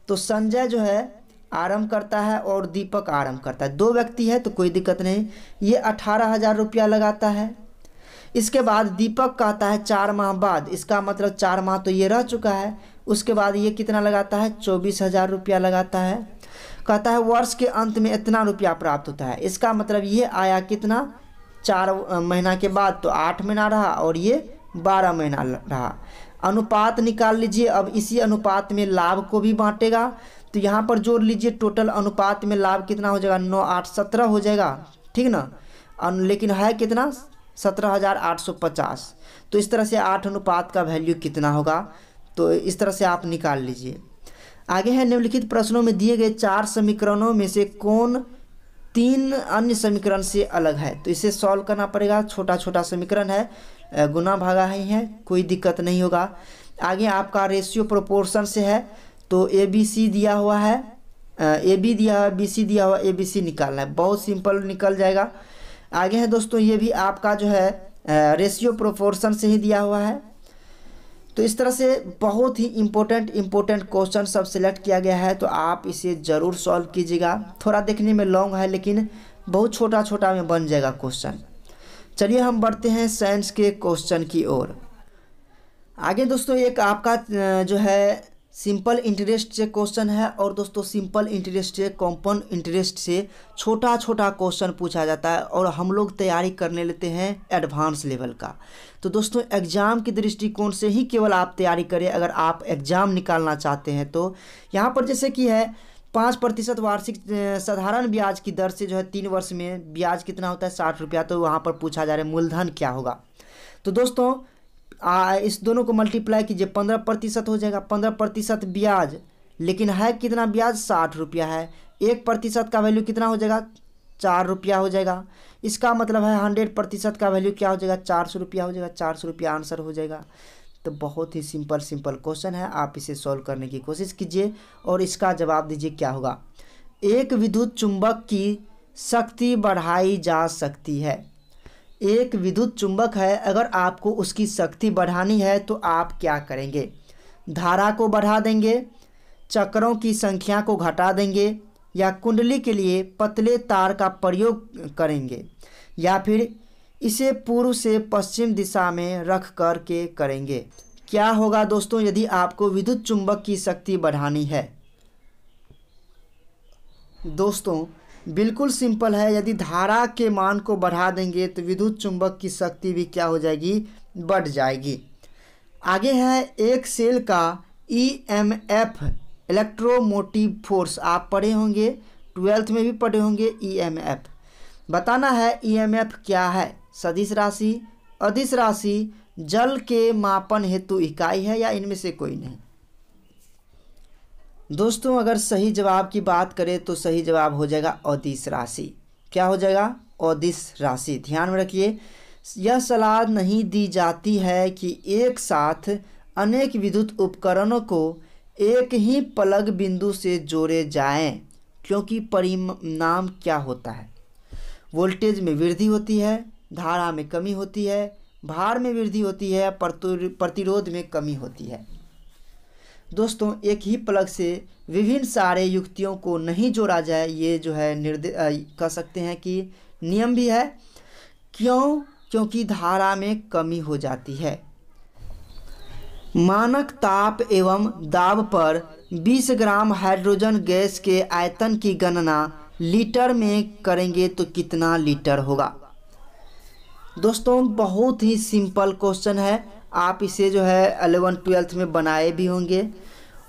A: तो संजय जो है आरंभ करता है और दीपक आरंभ करता है दो व्यक्ति है तो कोई दिक्कत नहीं ये अठारह हज़ार रुपया लगाता है इसके बाद दीपक कहता है चार माह बाद इसका मतलब चार माह तो ये रह चुका है उसके बाद ये कितना लगाता है चौबीस हज़ार रुपया लगाता है कहता है वर्ष के अंत में इतना रुपया प्राप्त होता है इसका मतलब ये आया कितना चार महीना के बाद तो आठ महीना रहा और ये बारह महीना रहा अनुपात निकाल लीजिए अब इसी अनुपात में लाभ को भी बांटेगा तो यहाँ पर जोड़ लीजिए टोटल अनुपात में लाभ कितना हो जाएगा नौ आठ सत्रह हो जाएगा ठीक ना लेकिन है कितना सत्रह हज़ार आठ सौ पचास तो इस तरह से आठ अनुपात का वैल्यू कितना होगा तो इस तरह से आप निकाल लीजिए आगे है निम्नलिखित प्रश्नों में दिए गए चार समीकरणों में से कौन तीन अन्य समीकरण से अलग है तो इसे सॉल्व करना पड़ेगा छोटा छोटा समीकरण है गुना भागा ही है कोई दिक्कत नहीं होगा आगे आपका रेशियो प्रोपोर्शन से है तो ए बी सी दिया हुआ है ए बी दिया हुआ बी सी दिया हुआ ए बी सी निकालना है बहुत सिंपल निकल जाएगा आगे है दोस्तों ये भी आपका जो है रेशियो प्रोपोर्शन से ही दिया हुआ है तो इस तरह से बहुत ही इम्पोर्टेंट इम्पोर्टेंट क्वेश्चन सब सेलेक्ट किया गया है तो आप इसे ज़रूर सॉल्व कीजिएगा थोड़ा देखने में लॉन्ग है लेकिन बहुत छोटा छोटा में बन जाएगा क्वेश्चन चलिए हम बढ़ते हैं साइंस के क्वेश्चन की ओर आगे दोस्तों एक आपका जो है सिंपल इंटरेस्ट से क्वेश्चन है और दोस्तों सिंपल इंटरेस्ट से कॉम्पाउंड इंटरेस्ट से छोटा छोटा क्वेश्चन पूछा जाता है और हम लोग तैयारी करने लेते हैं एडवांस लेवल का तो दोस्तों एग्ज़ाम के दृष्टिकोण से ही केवल आप तैयारी करें अगर आप एग्ज़ाम निकालना चाहते हैं तो यहाँ पर जैसे कि है पाँच प्रतिशत वार्षिक साधारण ब्याज की दर से जो है तीन वर्ष में ब्याज कितना होता है साठ रुपया तो वहाँ पर पूछा जा रहा है मूलधन क्या होगा तो दोस्तों आ, इस दोनों को मल्टीप्लाई कीजिए पंद्रह प्रतिशत हो जाएगा पंद्रह प्रतिशत ब्याज लेकिन है कितना ब्याज साठ रुपया है एक प्रतिशत का वैल्यू कितना हो जाएगा चार रुपया हो जाएगा इसका मतलब है हंड्रेड प्रतिशत का वैल्यू क्या हो जाएगा चार सौ रुपया हो जाएगा चार सौ रुपया आंसर हो जाएगा तो बहुत ही सिंपल सिंपल क्वेश्चन है आप इसे सॉल्व करने की कोशिश कीजिए और इसका जवाब दीजिए क्या होगा एक विद्युत चुंबक की शक्ति बढ़ाई जा सकती है एक विद्युत चुंबक है अगर आपको उसकी शक्ति बढ़ानी है तो आप क्या करेंगे धारा को बढ़ा देंगे चक्रों की संख्या को घटा देंगे या कुंडली के लिए पतले तार का प्रयोग करेंगे या फिर इसे पूर्व से पश्चिम दिशा में रख कर के करेंगे क्या होगा दोस्तों यदि आपको विद्युत चुंबक की शक्ति बढ़ानी है दोस्तों बिल्कुल सिंपल है यदि धारा के मान को बढ़ा देंगे तो विद्युत चुंबक की शक्ति भी क्या हो जाएगी बढ़ जाएगी आगे है एक सेल का E M F electromotive force आप पढ़े होंगे ट्वेल्थ में भी पढ़े होंगे ई एम एफ बताना है ई एम एफ क्या है सदिश राशि अधिश राशि जल के मापन हेतु इकाई है या इनमें से कोई नहीं दोस्तों अगर सही जवाब की बात करें तो सही जवाब हो जाएगा अदिश राशि क्या हो जाएगा अदिश राशि ध्यान में रखिए यह सलाह नहीं दी जाती है कि एक साथ अनेक विद्युत उपकरणों को एक ही प्लग बिंदु से जोड़े जाएं क्योंकि परिणाम क्या होता है वोल्टेज में वृद्धि होती है धारा में कमी होती है भार में वृद्धि होती है प्रतिरोध में कमी होती है दोस्तों एक ही प्लग से विभिन्न सारे युक्तियों को नहीं जोड़ा जाए ये जो है निर्दे कह सकते हैं कि नियम भी है क्यों क्योंकि धारा में कमी हो जाती है मानक ताप एवं दाब पर 20 ग्राम हाइड्रोजन गैस के आयतन की गणना लीटर में करेंगे तो कितना लीटर होगा दोस्तों बहुत ही सिंपल क्वेश्चन है आप इसे जो है अलेवन ट्वेल्थ में बनाए भी होंगे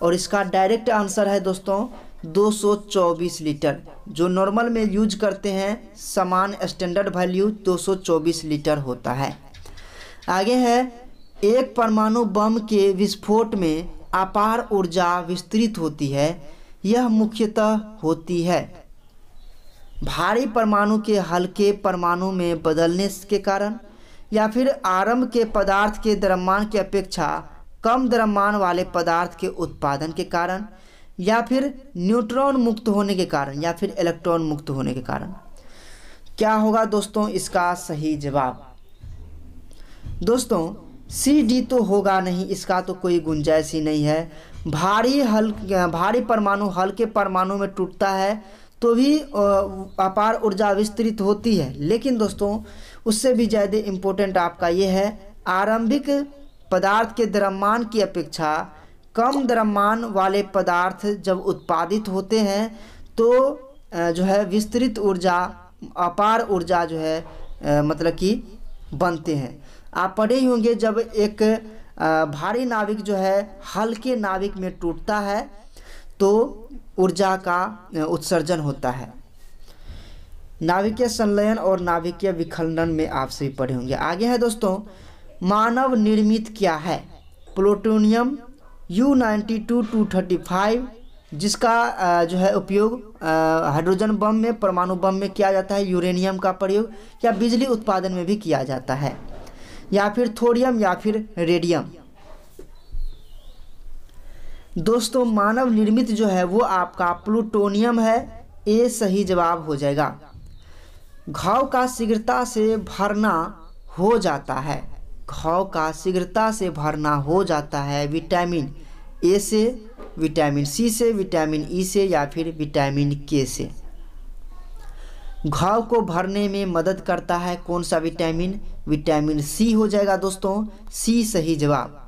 A: और इसका डायरेक्ट आंसर है दोस्तों 224 लीटर जो नॉर्मल में यूज करते हैं समान स्टैंडर्ड वैल्यू 224 लीटर होता है आगे है एक परमाणु बम के विस्फोट में अपार ऊर्जा विस्तृत होती है यह मुख्यतः होती है भारी परमाणु के हल्के परमाणु में बदलने के कारण या फिर आरंभ के पदार्थ के द्रव्यमान की अपेक्षा कम द्रव्यमान वाले पदार्थ के उत्पादन के कारण या फिर न्यूट्रॉन मुक्त होने के कारण या फिर इलेक्ट्रॉन मुक्त होने के कारण क्या होगा दोस्तों इसका सही जवाब दोस्तों सी डी तो होगा नहीं इसका तो कोई गुंजाइश ही नहीं है भारी हल भारी परमाणु हल्के परमाणु में टूटता है तो भी अपार ऊर्जा विस्तृत होती है लेकिन दोस्तों उससे भी ज़्यादा इम्पोर्टेंट आपका ये है आरंभिक पदार्थ के द्रव्यमान की अपेक्षा कम द्रव्यमान वाले पदार्थ जब उत्पादित होते हैं तो जो है विस्तृत ऊर्जा अपार ऊर्जा जो है मतलब कि बनते हैं आप पढ़े ही होंगे जब एक भारी नाविक जो है हल्के नाविक में टूटता है तो ऊर्जा का उत्सर्जन होता है नाभिकीय संलयन और नाभिकीय विखंडन में आप सभी पढ़े होंगे आगे है दोस्तों मानव निर्मित क्या है plutonium U ninety two two thirty five जिसका जो है उपयोग हाइड्रोजन बम में परमाणु बम में किया जाता है यूरेनियम का प्रयोग या बिजली उत्पादन में भी किया जाता है या फिर थोरियम या फिर रेडियम दोस्तों मानव निर्मित जो है वो आपका प्लूटोनियम है ए सही जवाब हो जाएगा घाव का शीघ्रता से भरना हो जाता है घाव का शीघ्रता से भरना हो जाता है विटामिन ए से विटामिन सी से विटामिन ई e से या फिर विटामिन के से घाव को भरने में मदद करता है कौन सा विटामिन विटामिन सी हो जाएगा दोस्तों सी सही जवाब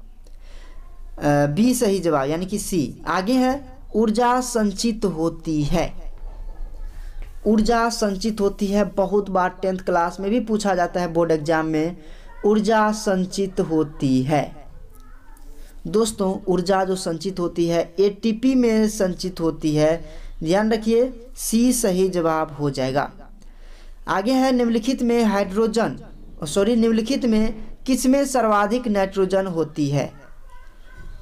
A: बी सही जवाब यानी कि सी आगे है ऊर्जा संचित होती है ऊर्जा संचित होती है बहुत बार टेंथ क्लास में भी पूछा जाता है बोर्ड एग्जाम में ऊर्जा संचित होती है दोस्तों ऊर्जा जो संचित होती है एटीपी में संचित होती है ध्यान रखिए सी सही जवाब हो जाएगा आगे है निम्नलिखित में हाइड्रोजन सॉरी निम्नलिखित में किसमें सर्वाधिक नाइट्रोजन होती है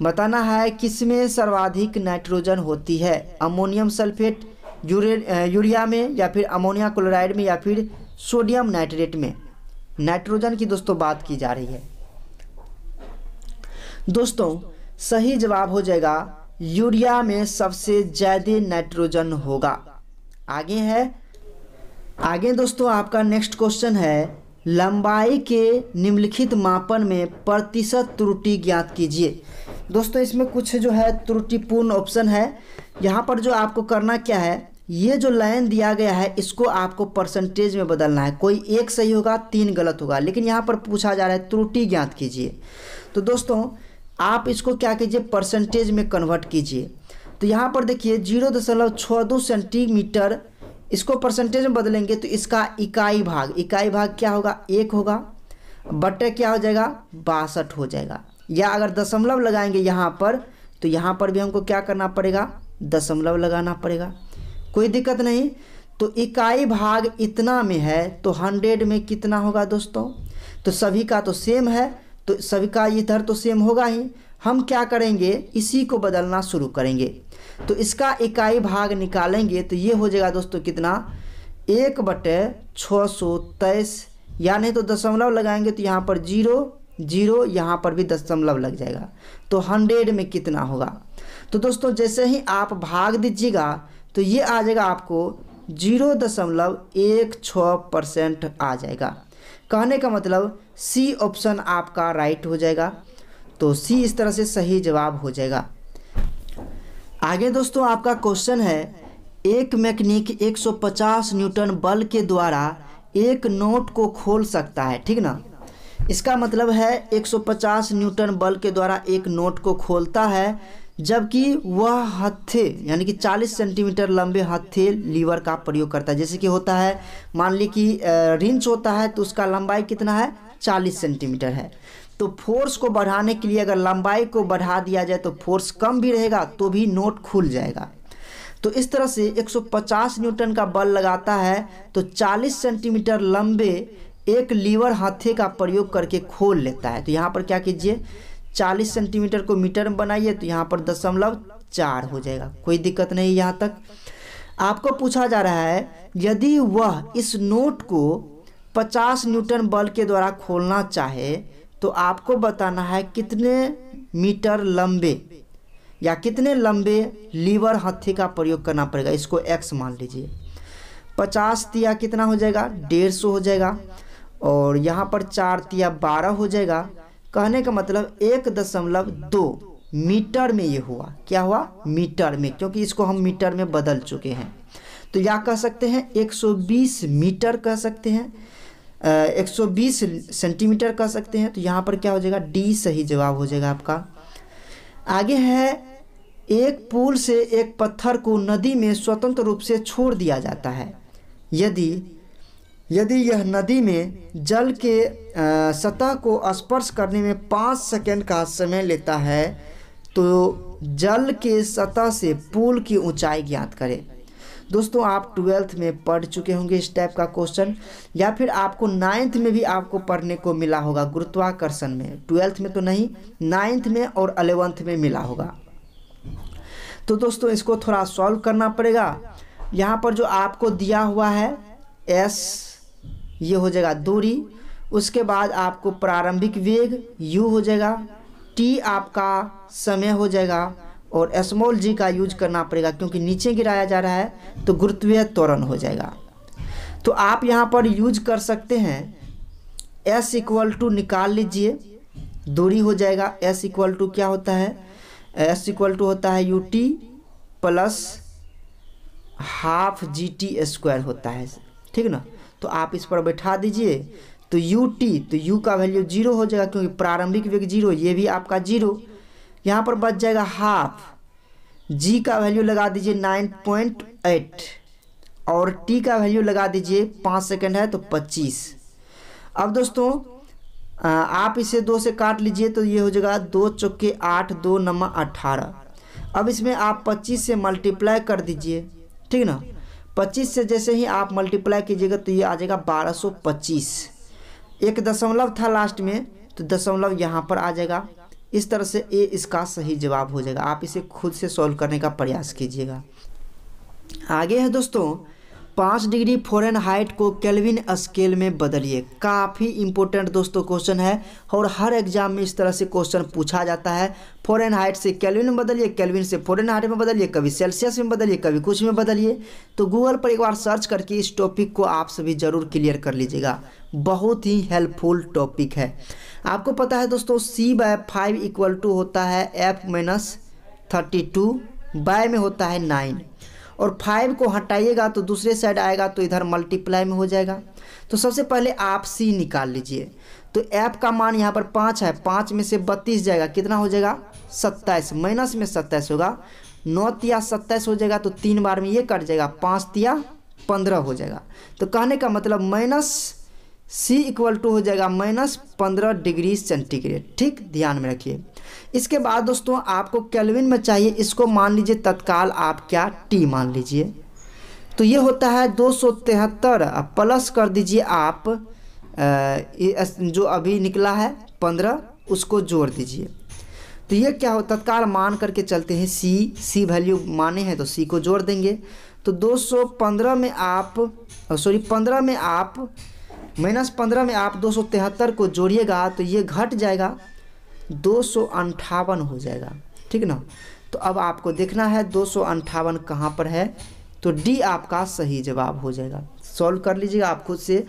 A: बताना है किसमें सर्वाधिक नाइट्रोजन होती है अमोनियम सल्फेट यूरिया में या फिर अमोनिया क्लोराइड में या फिर सोडियम नाइट्रेट में नाइट्रोजन की दोस्तों बात की जा रही है दोस्तों सही जवाब हो जाएगा यूरिया में सबसे ज़्यादा नाइट्रोजन होगा आगे है आगे दोस्तों आपका नेक्स्ट क्वेश्चन है लंबाई के निम्नलिखित मापन में प्रतिशत त्रुटि ज्ञात कीजिए दोस्तों इसमें कुछ जो है त्रुटिपूर्ण ऑप्शन है यहाँ पर जो आपको करना क्या है ये जो लाइन दिया गया है इसको आपको परसेंटेज में बदलना है कोई एक सही होगा तीन गलत होगा लेकिन यहाँ पर पूछा जा रहा है त्रुटि ज्ञात कीजिए तो दोस्तों आप इसको क्या कीजिए परसेंटेज में कन्वर्ट कीजिए तो यहाँ पर देखिए जीरो दशमलव छः दो सेंटीमीटर इसको परसेंटेज में बदलेंगे तो इसका इकाई भाग इकाई भाग क्या होगा एक होगा बट्टे क्या हो जाएगा बासठ हो जाएगा या अगर दशमलव लगाएंगे यहाँ पर तो यहाँ पर भी हमको क्या करना पड़ेगा दशमलव लगाना पड़ेगा कोई दिक्कत नहीं तो इकाई भाग इतना में है तो हंड्रेड में कितना होगा दोस्तों तो सभी का तो सेम है तो सभी का इधर तो सेम होगा ही हम क्या करेंगे इसी को बदलना शुरू करेंगे तो इसका इकाई भाग निकालेंगे तो ये हो जाएगा दोस्तों कितना एक बटे छः सौ तेईस या नहीं तो दशमलव लगाएंगे तो यहाँ पर जीरो जीरो यहाँ पर भी दशमलव लग जाएगा तो हंड्रेड में कितना होगा तो दोस्तों जैसे ही आप भाग दीजिएगा तो ये आ जाएगा आपको जीरो दशमलव एक छ परसेंट आ जाएगा कहने का मतलब सी ऑप्शन आपका राइट हो जाएगा तो सी इस तरह से सही जवाब हो जाएगा आगे दोस्तों आपका क्वेश्चन है एक मैकेनिक 150 न्यूटन बल के द्वारा एक नोट को खोल सकता है ठीक ना इसका मतलब है 150 न्यूटन बल के द्वारा एक नोट को खोलता है जबकि वह हत्थे यानी कि 40 सेंटीमीटर लंबे हत्थे लीवर का प्रयोग करता है जैसे कि होता है मान ली कि रिंच होता है तो उसका लंबाई कितना है 40 सेंटीमीटर है तो फोर्स को बढ़ाने के लिए अगर लंबाई को बढ़ा दिया जाए तो फोर्स कम भी रहेगा तो भी नोट खुल जाएगा तो इस तरह से 150 न्यूटन का बल लगाता है तो 40 सेंटीमीटर लंबे एक लीवर हाथे का प्रयोग करके खोल लेता है तो यहाँ पर क्या कीजिए 40 सेंटीमीटर को मीटर में बनाइए तो यहाँ पर दशमलव चार हो जाएगा कोई दिक्कत नहीं यहाँ तक आपको पूछा जा रहा है यदि वह इस नोट को 50 न्यूटन बल के द्वारा खोलना चाहे तो आपको बताना है कितने मीटर लंबे या कितने लंबे लीवर हाथी का प्रयोग करना पड़ेगा इसको एक्स मान लीजिए पचास दिया कितना हो जाएगा डेढ़ सौ हो जाएगा और यहाँ पर चार तिया बारह हो जाएगा कहने का मतलब एक दशमलव दो मीटर में ये हुआ क्या हुआ मीटर में क्योंकि इसको हम मीटर में बदल चुके हैं तो या कह सकते हैं 120 मीटर कह सकते हैं आ, 120 सेंटीमीटर कह सकते हैं तो यहाँ पर क्या हो जाएगा डी सही जवाब हो जाएगा आपका आगे है एक पुल से एक पत्थर को नदी में स्वतंत्र रूप से छोड़ दिया जाता है यदि यदि यह नदी में जल के सतह को स्पर्श करने में पाँच सेकंड का समय लेता है तो जल के सतह से पुल की ऊंचाई ज्ञात करें दोस्तों आप ट्वेल्थ में पढ़ चुके होंगे इस टाइप का क्वेश्चन या फिर आपको नाइन्थ में भी आपको पढ़ने को मिला होगा गुरुत्वाकर्षण में ट्वेल्थ में तो नहीं नाइन्थ में और अलेवेंथ में मिला होगा तो दोस्तों इसको थोड़ा सॉल्व करना पड़ेगा यहाँ पर जो आपको दिया हुआ है एस ये हो जाएगा दूरी उसके बाद आपको प्रारंभिक वेग यू हो जाएगा टी आपका समय हो जाएगा और स्मॉल जी का यूज करना पड़ेगा क्योंकि नीचे गिराया जा रहा है तो गुरुत्वीय त्वरण हो जाएगा तो आप यहाँ पर यूज कर सकते हैं एस इक्वल टू निकाल लीजिए दूरी हो जाएगा एस इक्वल टू क्या होता है एस इक्वल टू होता है U T plus half G T square होता है ठीक ना तो आप इस पर बैठा दीजिए तो यू टी तो यू का वैल्यू जीरो हो जाएगा क्योंकि प्रारंभिक वेग जीरो ये भी आपका जीरो यहाँ पर बच जाएगा हाफ जी का वैल्यू लगा दीजिए नाइन पॉइंट एट और टी का वैल्यू लगा दीजिए पाँच सेकेंड है तो पच्चीस अब दोस्तों आप इसे दो से काट लीजिए तो ये हो जाएगा दो चौके आठ दो नम्बर अट्ठारह अब इसमें आप पच्चीस से मल्टीप्लाई कर दीजिए ठीक ना पच्चीस से जैसे ही आप मल्टीप्लाई कीजिएगा तो ये आ जाएगा बारह सौ पच्चीस एक दशमलव था लास्ट में तो दशमलव यहाँ पर आ जाएगा इस तरह से ए इसका सही जवाब हो जाएगा आप इसे खुद से सॉल्व करने का प्रयास कीजिएगा आगे है दोस्तों पाँच डिग्री फ़ॉरन हाइट को कैलविन स्केल में बदलिए काफ़ी इंपॉर्टेंट दोस्तों क्वेश्चन है और हर एग्जाम में इस तरह से क्वेश्चन पूछा जाता है फ़ॉरन हाइट से कैलविन में बदलिए कैलविन से फ़ॉरन हाइट में बदलिए कभी सेल्सियस में बदलिए कभी कुछ में बदलिए तो गूगल पर एक बार सर्च करके इस टॉपिक को आप सभी ज़रूर क्लियर कर लीजिएगा बहुत ही हेल्पफुल टॉपिक है आपको पता है दोस्तों C by five equal to होता है F minus thirty two by में होता है नाइन और फाइव को हटाइएगा तो दूसरे साइड आएगा तो इधर मल्टीप्लाई में हो जाएगा तो सबसे पहले आप सी निकाल लीजिए तो ऐप का मान यहाँ पर पाँच है पाँच में से बत्तीस जाएगा कितना हो जाएगा सत्ताईस माइनस में सत्ताईस होगा नौ तिया सत्ताईस हो जाएगा तो तीन बार में ये कट जाएगा पाँच तिया पंद्रह हो जाएगा तो कहने का मतलब माइनस सी इक्वल टू हो जाएगा माइनस पंद्रह डिग्री सेंटीग्रेड ठीक ध्यान में रखिए इसके बाद दोस्तों आपको कैलविन में चाहिए इसको मान लीजिए तत्काल आप क्या टी मान लीजिए तो ये होता है दो सौ तिहत्तर प्लस कर दीजिए आप जो अभी निकला है पंद्रह उसको जोड़ दीजिए तो ये क्या हो तत्काल मान करके चलते हैं सी सी वैल्यू माने हैं तो सी को जोड़ देंगे तो 215 में आप सॉरी 15 में आप माइनस पंद्रह में आप दो सौ तिहत्तर को जोड़िएगा तो ये घट जाएगा दो सौ अंठावन हो जाएगा ठीक ना तो अब आपको देखना है दो सौ अंठावन कहाँ पर है तो डी आपका सही जवाब हो जाएगा सॉल्व कर लीजिएगा आप खुद से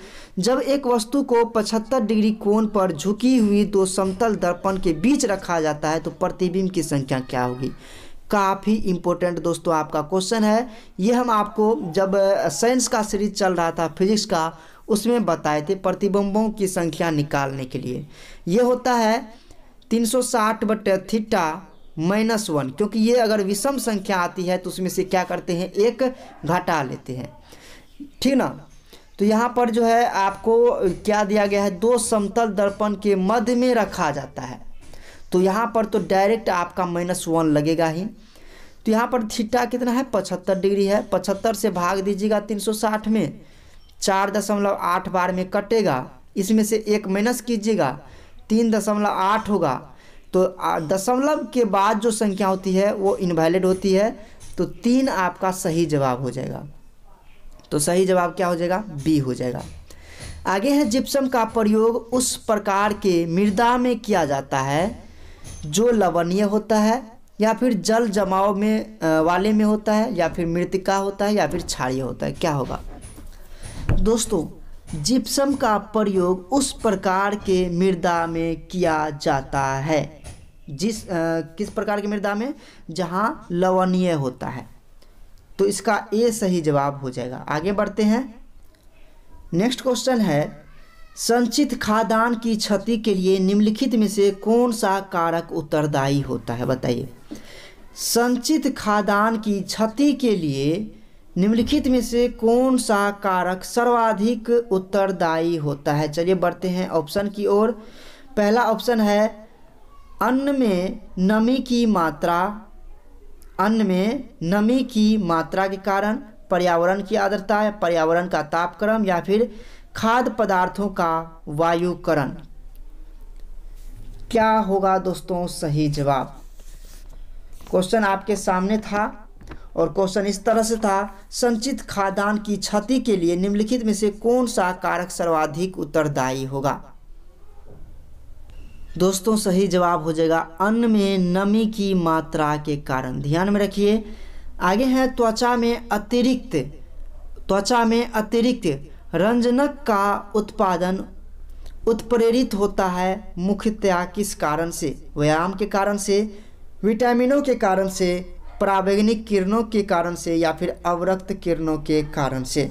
A: जब एक वस्तु को 75 डिग्री कोण पर झुकी हुई दो समतल दर्पण के बीच रखा जाता है तो प्रतिबिंब की संख्या क्या होगी काफ़ी इम्पोर्टेंट दोस्तों आपका क्वेश्चन है ये हम आपको जब साइंस का सीरीज चल रहा था फिजिक्स का उसमें बताए थे प्रतिबिंबों की संख्या निकालने के लिए ये होता है 360 बटे थीटा माइनस वन क्योंकि ये अगर विषम संख्या आती है तो उसमें से क्या करते हैं एक घटा लेते हैं ठीक ना तो यहाँ पर जो है आपको क्या दिया गया है दो समतल दर्पण के मध्य में रखा जाता है तो यहाँ पर तो डायरेक्ट आपका माइनस वन लगेगा ही तो यहाँ पर थीटा कितना है पचहत्तर डिग्री है पचहत्तर से भाग दीजिएगा तीन सौ साठ में चार दशमलव आठ बार में कटेगा इसमें से एक माइनस कीजिएगा तीन दशमलव आठ होगा तो दशमलव के बाद जो संख्या होती है वो इनवैलिड होती है तो तीन आपका सही जवाब हो जाएगा तो सही जवाब क्या हो जाएगा बी हो जाएगा आगे है जिप्सम का प्रयोग उस प्रकार के मृदा में किया जाता है जो लवणीय होता है या फिर जल जमाव में वाले में होता है या फिर मृतिका होता है या फिर क्षारीय होता है क्या होगा दोस्तों जिप्सम का प्रयोग उस प्रकार के मृदा में किया जाता है जिस आ, किस प्रकार के मृदा में जहाँ लवणीय होता है तो इसका ए सही जवाब हो जाएगा आगे बढ़ते हैं नेक्स्ट क्वेश्चन है संचित खादान की क्षति के लिए निम्नलिखित में से कौन सा कारक उत्तरदायी होता है बताइए संचित खादान की क्षति के लिए निम्नलिखित में से कौन सा कारक सर्वाधिक उत्तरदायी होता है चलिए बढ़ते हैं ऑप्शन की ओर पहला ऑप्शन है अन्न में नमी की मात्रा अन्न में नमी की मात्रा के कारण पर्यावरण की आर्द्रता या पर्यावरण का तापक्रम या फिर खाद्य पदार्थों का वायुकरण क्या होगा दोस्तों सही जवाब क्वेश्चन आपके सामने था और क्वेश्चन इस तरह से था संचित खादान की क्षति के लिए निम्नलिखित में से कौन सा कारक सर्वाधिक उत्तरदायी होगा दोस्तों सही जवाब हो जाएगा अन्न में नमी की मात्रा के कारण ध्यान में रखिए आगे है त्वचा में अतिरिक्त त्वचा में अतिरिक्त रंजनक का उत्पादन उत्प्रेरित होता है मुख्यतया किस कारण से व्यायाम के कारण से विटामिनों के कारण से पराबैंगनी किरणों के कारण से या फिर अवरक्त किरणों के कारण से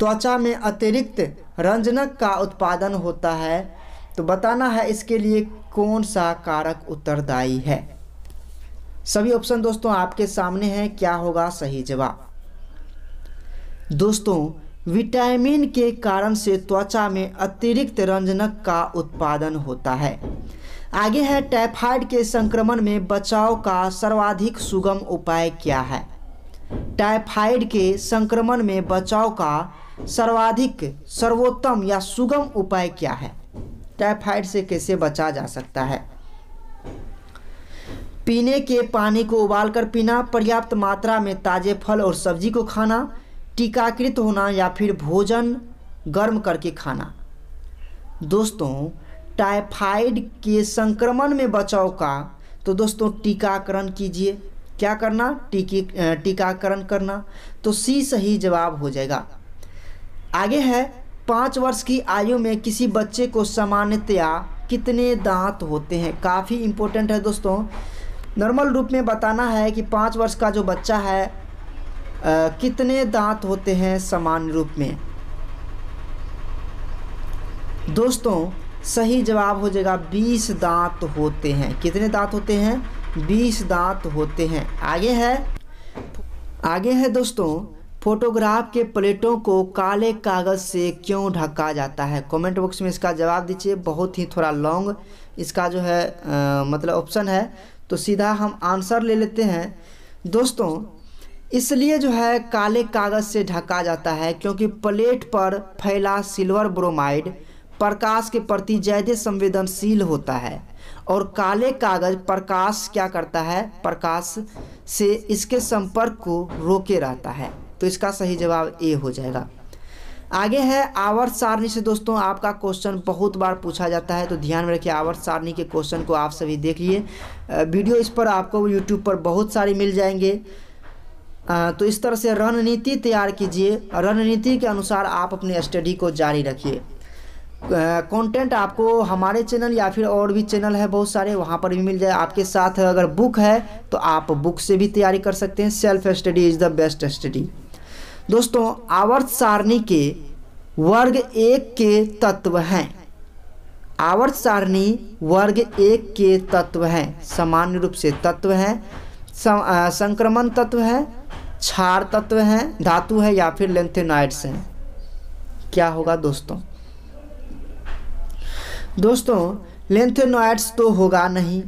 A: त्वचा में अतिरिक्त रंजनक का उत्पादन होता है तो बताना है इसके लिए कौन सा कारक उत्तरदायी है सभी ऑप्शन दोस्तों आपके सामने हैं क्या होगा सही जवाब दोस्तों विटामिन के कारण से त्वचा में अतिरिक्त रंजनक का उत्पादन होता है आगे है टाइफाइड के संक्रमण में बचाव का सर्वाधिक सुगम उपाय क्या है टाइफाइड के संक्रमण में बचाव का सर्वाधिक सर्वोत्तम या सुगम उपाय क्या है टाइफाइड से कैसे बचा जा सकता है पीने के पानी को उबालकर पीना पर्याप्त मात्रा में ताजे फल और सब्जी को खाना टीकाकृत होना या फिर भोजन गर्म करके खाना दोस्तों टाइफाइड के संक्रमण में बचाव का तो दोस्तों टीकाकरण कीजिए क्या करना टीकी टीकाकरण करना तो सी सही जवाब हो जाएगा आगे है पाँच वर्ष की आयु में किसी बच्चे को सामान्यतया कितने दांत होते हैं काफ़ी इम्पोर्टेंट है दोस्तों नॉर्मल रूप में बताना है कि पाँच वर्ष का जो बच्चा है आ, कितने दांत होते हैं सामान्य रूप में दोस्तों सही जवाब हो जाएगा बीस दांत होते हैं कितने दांत होते हैं बीस दांत होते हैं आगे है आगे है दोस्तों फोटोग्राफ के प्लेटों को काले कागज़ से क्यों ढका जाता है कमेंट बॉक्स में इसका जवाब दीजिए बहुत ही थोड़ा लॉन्ग इसका जो है आ, मतलब ऑप्शन है तो सीधा हम आंसर ले लेते हैं दोस्तों इसलिए जो है काले कागज़ से ढका जाता है क्योंकि प्लेट पर फैला सिल्वर ब्रोमाइड प्रकाश के प्रति ज्यादा संवेदनशील होता है और काले कागज प्रकाश क्या करता है प्रकाश से इसके संपर्क को रोके रहता है तो इसका सही जवाब ए हो जाएगा आगे है आवर्त सारणी से दोस्तों आपका क्वेश्चन बहुत बार पूछा जाता है तो ध्यान में रखिए आवर्त सारणी के क्वेश्चन को आप सभी देखिए वीडियो इस पर आपको यूट्यूब पर बहुत सारे मिल जाएंगे तो इस तरह से रणनीति तैयार कीजिए रणनीति के अनुसार आप अपने स्टडी को जारी रखिए कंटेंट आपको हमारे चैनल या फिर और भी चैनल है बहुत सारे वहाँ पर भी मिल जाए आपके साथ अगर बुक है तो आप बुक से भी तैयारी कर सकते हैं self study is the best study दोस्तों आवर्त सारणी के वर्ग एक के तत्व हैं आवर्त सारणी वर्ग एक के तत्व हैं सामान्य रूप से तत्व हैं संक्रमण तत्व है क्षार तत्व हैं धातु है या फिर लेंथेनाइड्स हैं क्या होगा दोस्तों दोस्तों लेंथेनोइड्स तो होगा नहीं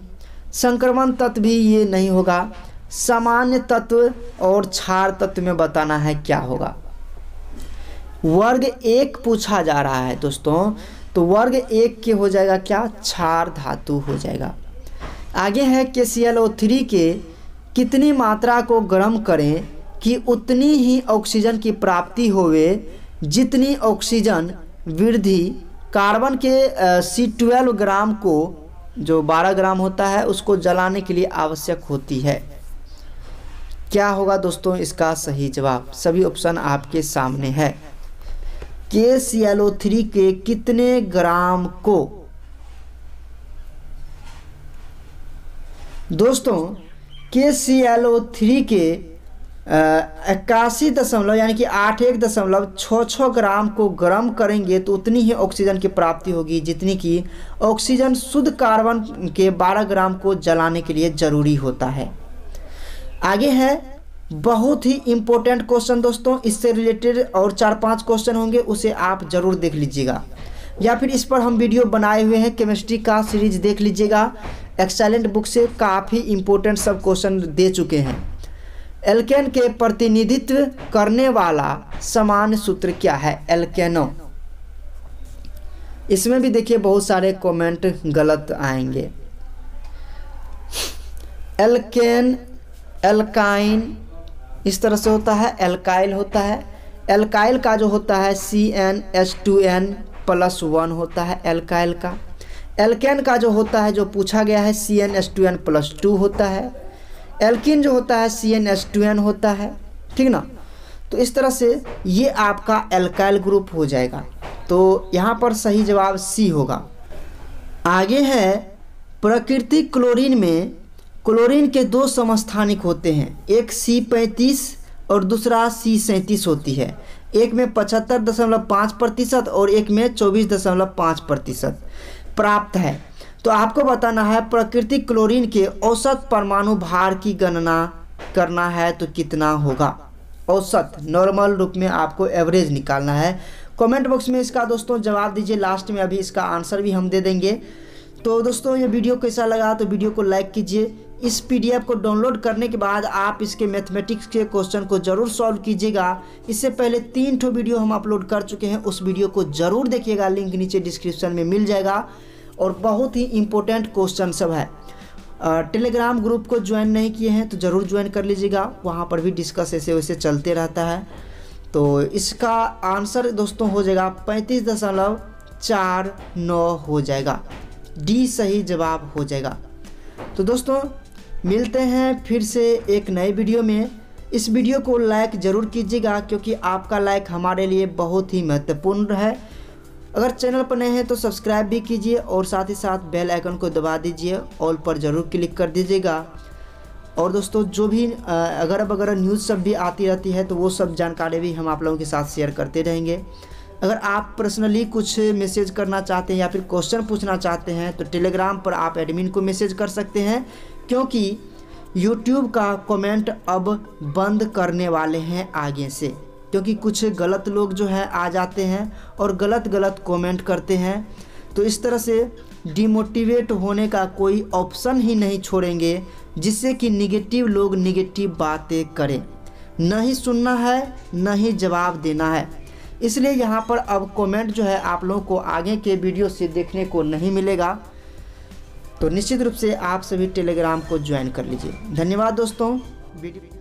A: संक्रमण तत्व भी ये नहीं होगा सामान्य तत्व और क्षार तत्व में बताना है क्या होगा वर्ग एक पूछा जा रहा है दोस्तों तो वर्ग एक के हो जाएगा क्या क्षार धातु हो जाएगा आगे है के सी एल ओ थ्री के कितनी मात्रा को गर्म करें कि उतनी ही ऑक्सीजन की प्राप्ति होवे जितनी ऑक्सीजन वृद्धि कार्बन के सी ट्वेल्व ग्राम को जो 12 ग्राम होता है उसको जलाने के लिए आवश्यक होती है क्या होगा दोस्तों इसका सही जवाब सभी ऑप्शन आपके सामने है के सी एल ओ थ्री के कितने ग्राम को दोस्तों के सी एल ओ थ्री के इक्यासी दशमलव यानी कि आठ एक दशमलव छः छः ग्राम को गर्म करेंगे तो उतनी ही ऑक्सीजन की प्राप्ति होगी जितनी कि ऑक्सीजन शुद्ध कार्बन के 12 ग्राम को जलाने के लिए ज़रूरी होता है आगे है बहुत ही इम्पोर्टेंट क्वेश्चन दोस्तों इससे रिलेटेड और चार पांच क्वेश्चन होंगे उसे आप ज़रूर देख लीजिएगा या फिर इस पर हम वीडियो बनाए हुए हैं केमिस्ट्री का सीरीज देख लीजिएगा एक्सेलेंट बुक से काफ़ी इम्पोर्टेंट सब क्वेश्चन दे चुके हैं एल्केन के प्रतिनिधित्व करने वाला समान सूत्र क्या है एल्केनो इसमें भी देखिए बहुत सारे कमेंट गलत आएंगे एल्केन एल्काइन इस तरह से होता है एल्काइल होता है एल्काइल का जो होता है C N H two N plus one होता है एल्काइल का एल्केन का जो होता है जो पूछा गया है C N H two N plus two होता है एल्किन जो होता है C N S two N होता है ठीक ना तो इस तरह से ये आपका एल्काइल ग्रुप हो जाएगा तो यहाँ पर सही जवाब सी होगा आगे है प्राकृतिक क्लोरीन में क्लोरीन के दो समस्थानिक होते हैं एक सी पैंतीस और दूसरा सी सैंतीस होती है एक में पचहत्तर दशमलव पाँच प्रतिशत और एक में चौबीस दशमलव पाँच प्रतिशत प्राप्त है तो आपको बताना है प्राकृतिक क्लोरीन के औसत परमाणु भार की गणना करना है तो कितना होगा औसत नॉर्मल रूप में आपको एवरेज निकालना है कमेंट बॉक्स में इसका दोस्तों जवाब दीजिए लास्ट में अभी इसका आंसर भी हम दे देंगे तो दोस्तों ये वीडियो कैसा लगा तो वीडियो को लाइक कीजिए इस पीडीएफ को डाउनलोड करने के बाद आप इसके मैथमेटिक्स के क्वेश्चन को जरूर सॉल्व कीजिएगा इससे पहले तीन ठो वीडियो हम अपलोड कर चुके हैं उस वीडियो को जरूर देखिएगा लिंक नीचे डिस्क्रिप्शन में मिल जाएगा और बहुत ही इम्पोर्टेंट क्वेश्चन सब है टेलीग्राम ग्रुप को ज्वाइन नहीं किए हैं तो ज़रूर ज्वाइन कर लीजिएगा वहाँ पर भी डिस्कस ऐसे वैसे चलते रहता है तो इसका आंसर दोस्तों हो जाएगा पैंतीस दशमलव चार नौ हो जाएगा डी सही जवाब हो जाएगा तो दोस्तों मिलते हैं फिर से एक नए वीडियो में इस वीडियो को लाइक ज़रूर कीजिएगा क्योंकि आपका लाइक हमारे लिए बहुत ही महत्वपूर्ण है अगर चैनल पर नए हैं तो सब्सक्राइब भी कीजिए और साथ ही साथ बेल आइकन को दबा दीजिए ऑल पर ज़रूर क्लिक कर दीजिएगा और दोस्तों जो भी अगर वगैरह न्यूज़ सब भी आती रहती है तो वो सब जानकारी भी हम आप लोगों के साथ शेयर करते रहेंगे अगर आप पर्सनली कुछ मैसेज करना चाहते हैं या फिर क्वेश्चन पूछना चाहते हैं तो टेलीग्राम पर आप एडमिन को मैसेज कर सकते हैं क्योंकि यूट्यूब का कमेंट अब बंद करने वाले हैं आगे से क्योंकि कुछ गलत लोग जो है आ जाते हैं और गलत गलत कमेंट करते हैं तो इस तरह से डिमोटिवेट होने का कोई ऑप्शन ही नहीं छोड़ेंगे जिससे कि निगेटिव लोग निगेटिव बातें करें न ही सुनना है न ही जवाब देना है इसलिए यहाँ पर अब कमेंट जो है आप लोगों को आगे के वीडियो से देखने को नहीं मिलेगा तो निश्चित रूप से आप सभी टेलीग्राम को ज्वाइन कर लीजिए धन्यवाद दोस्तों वीडियो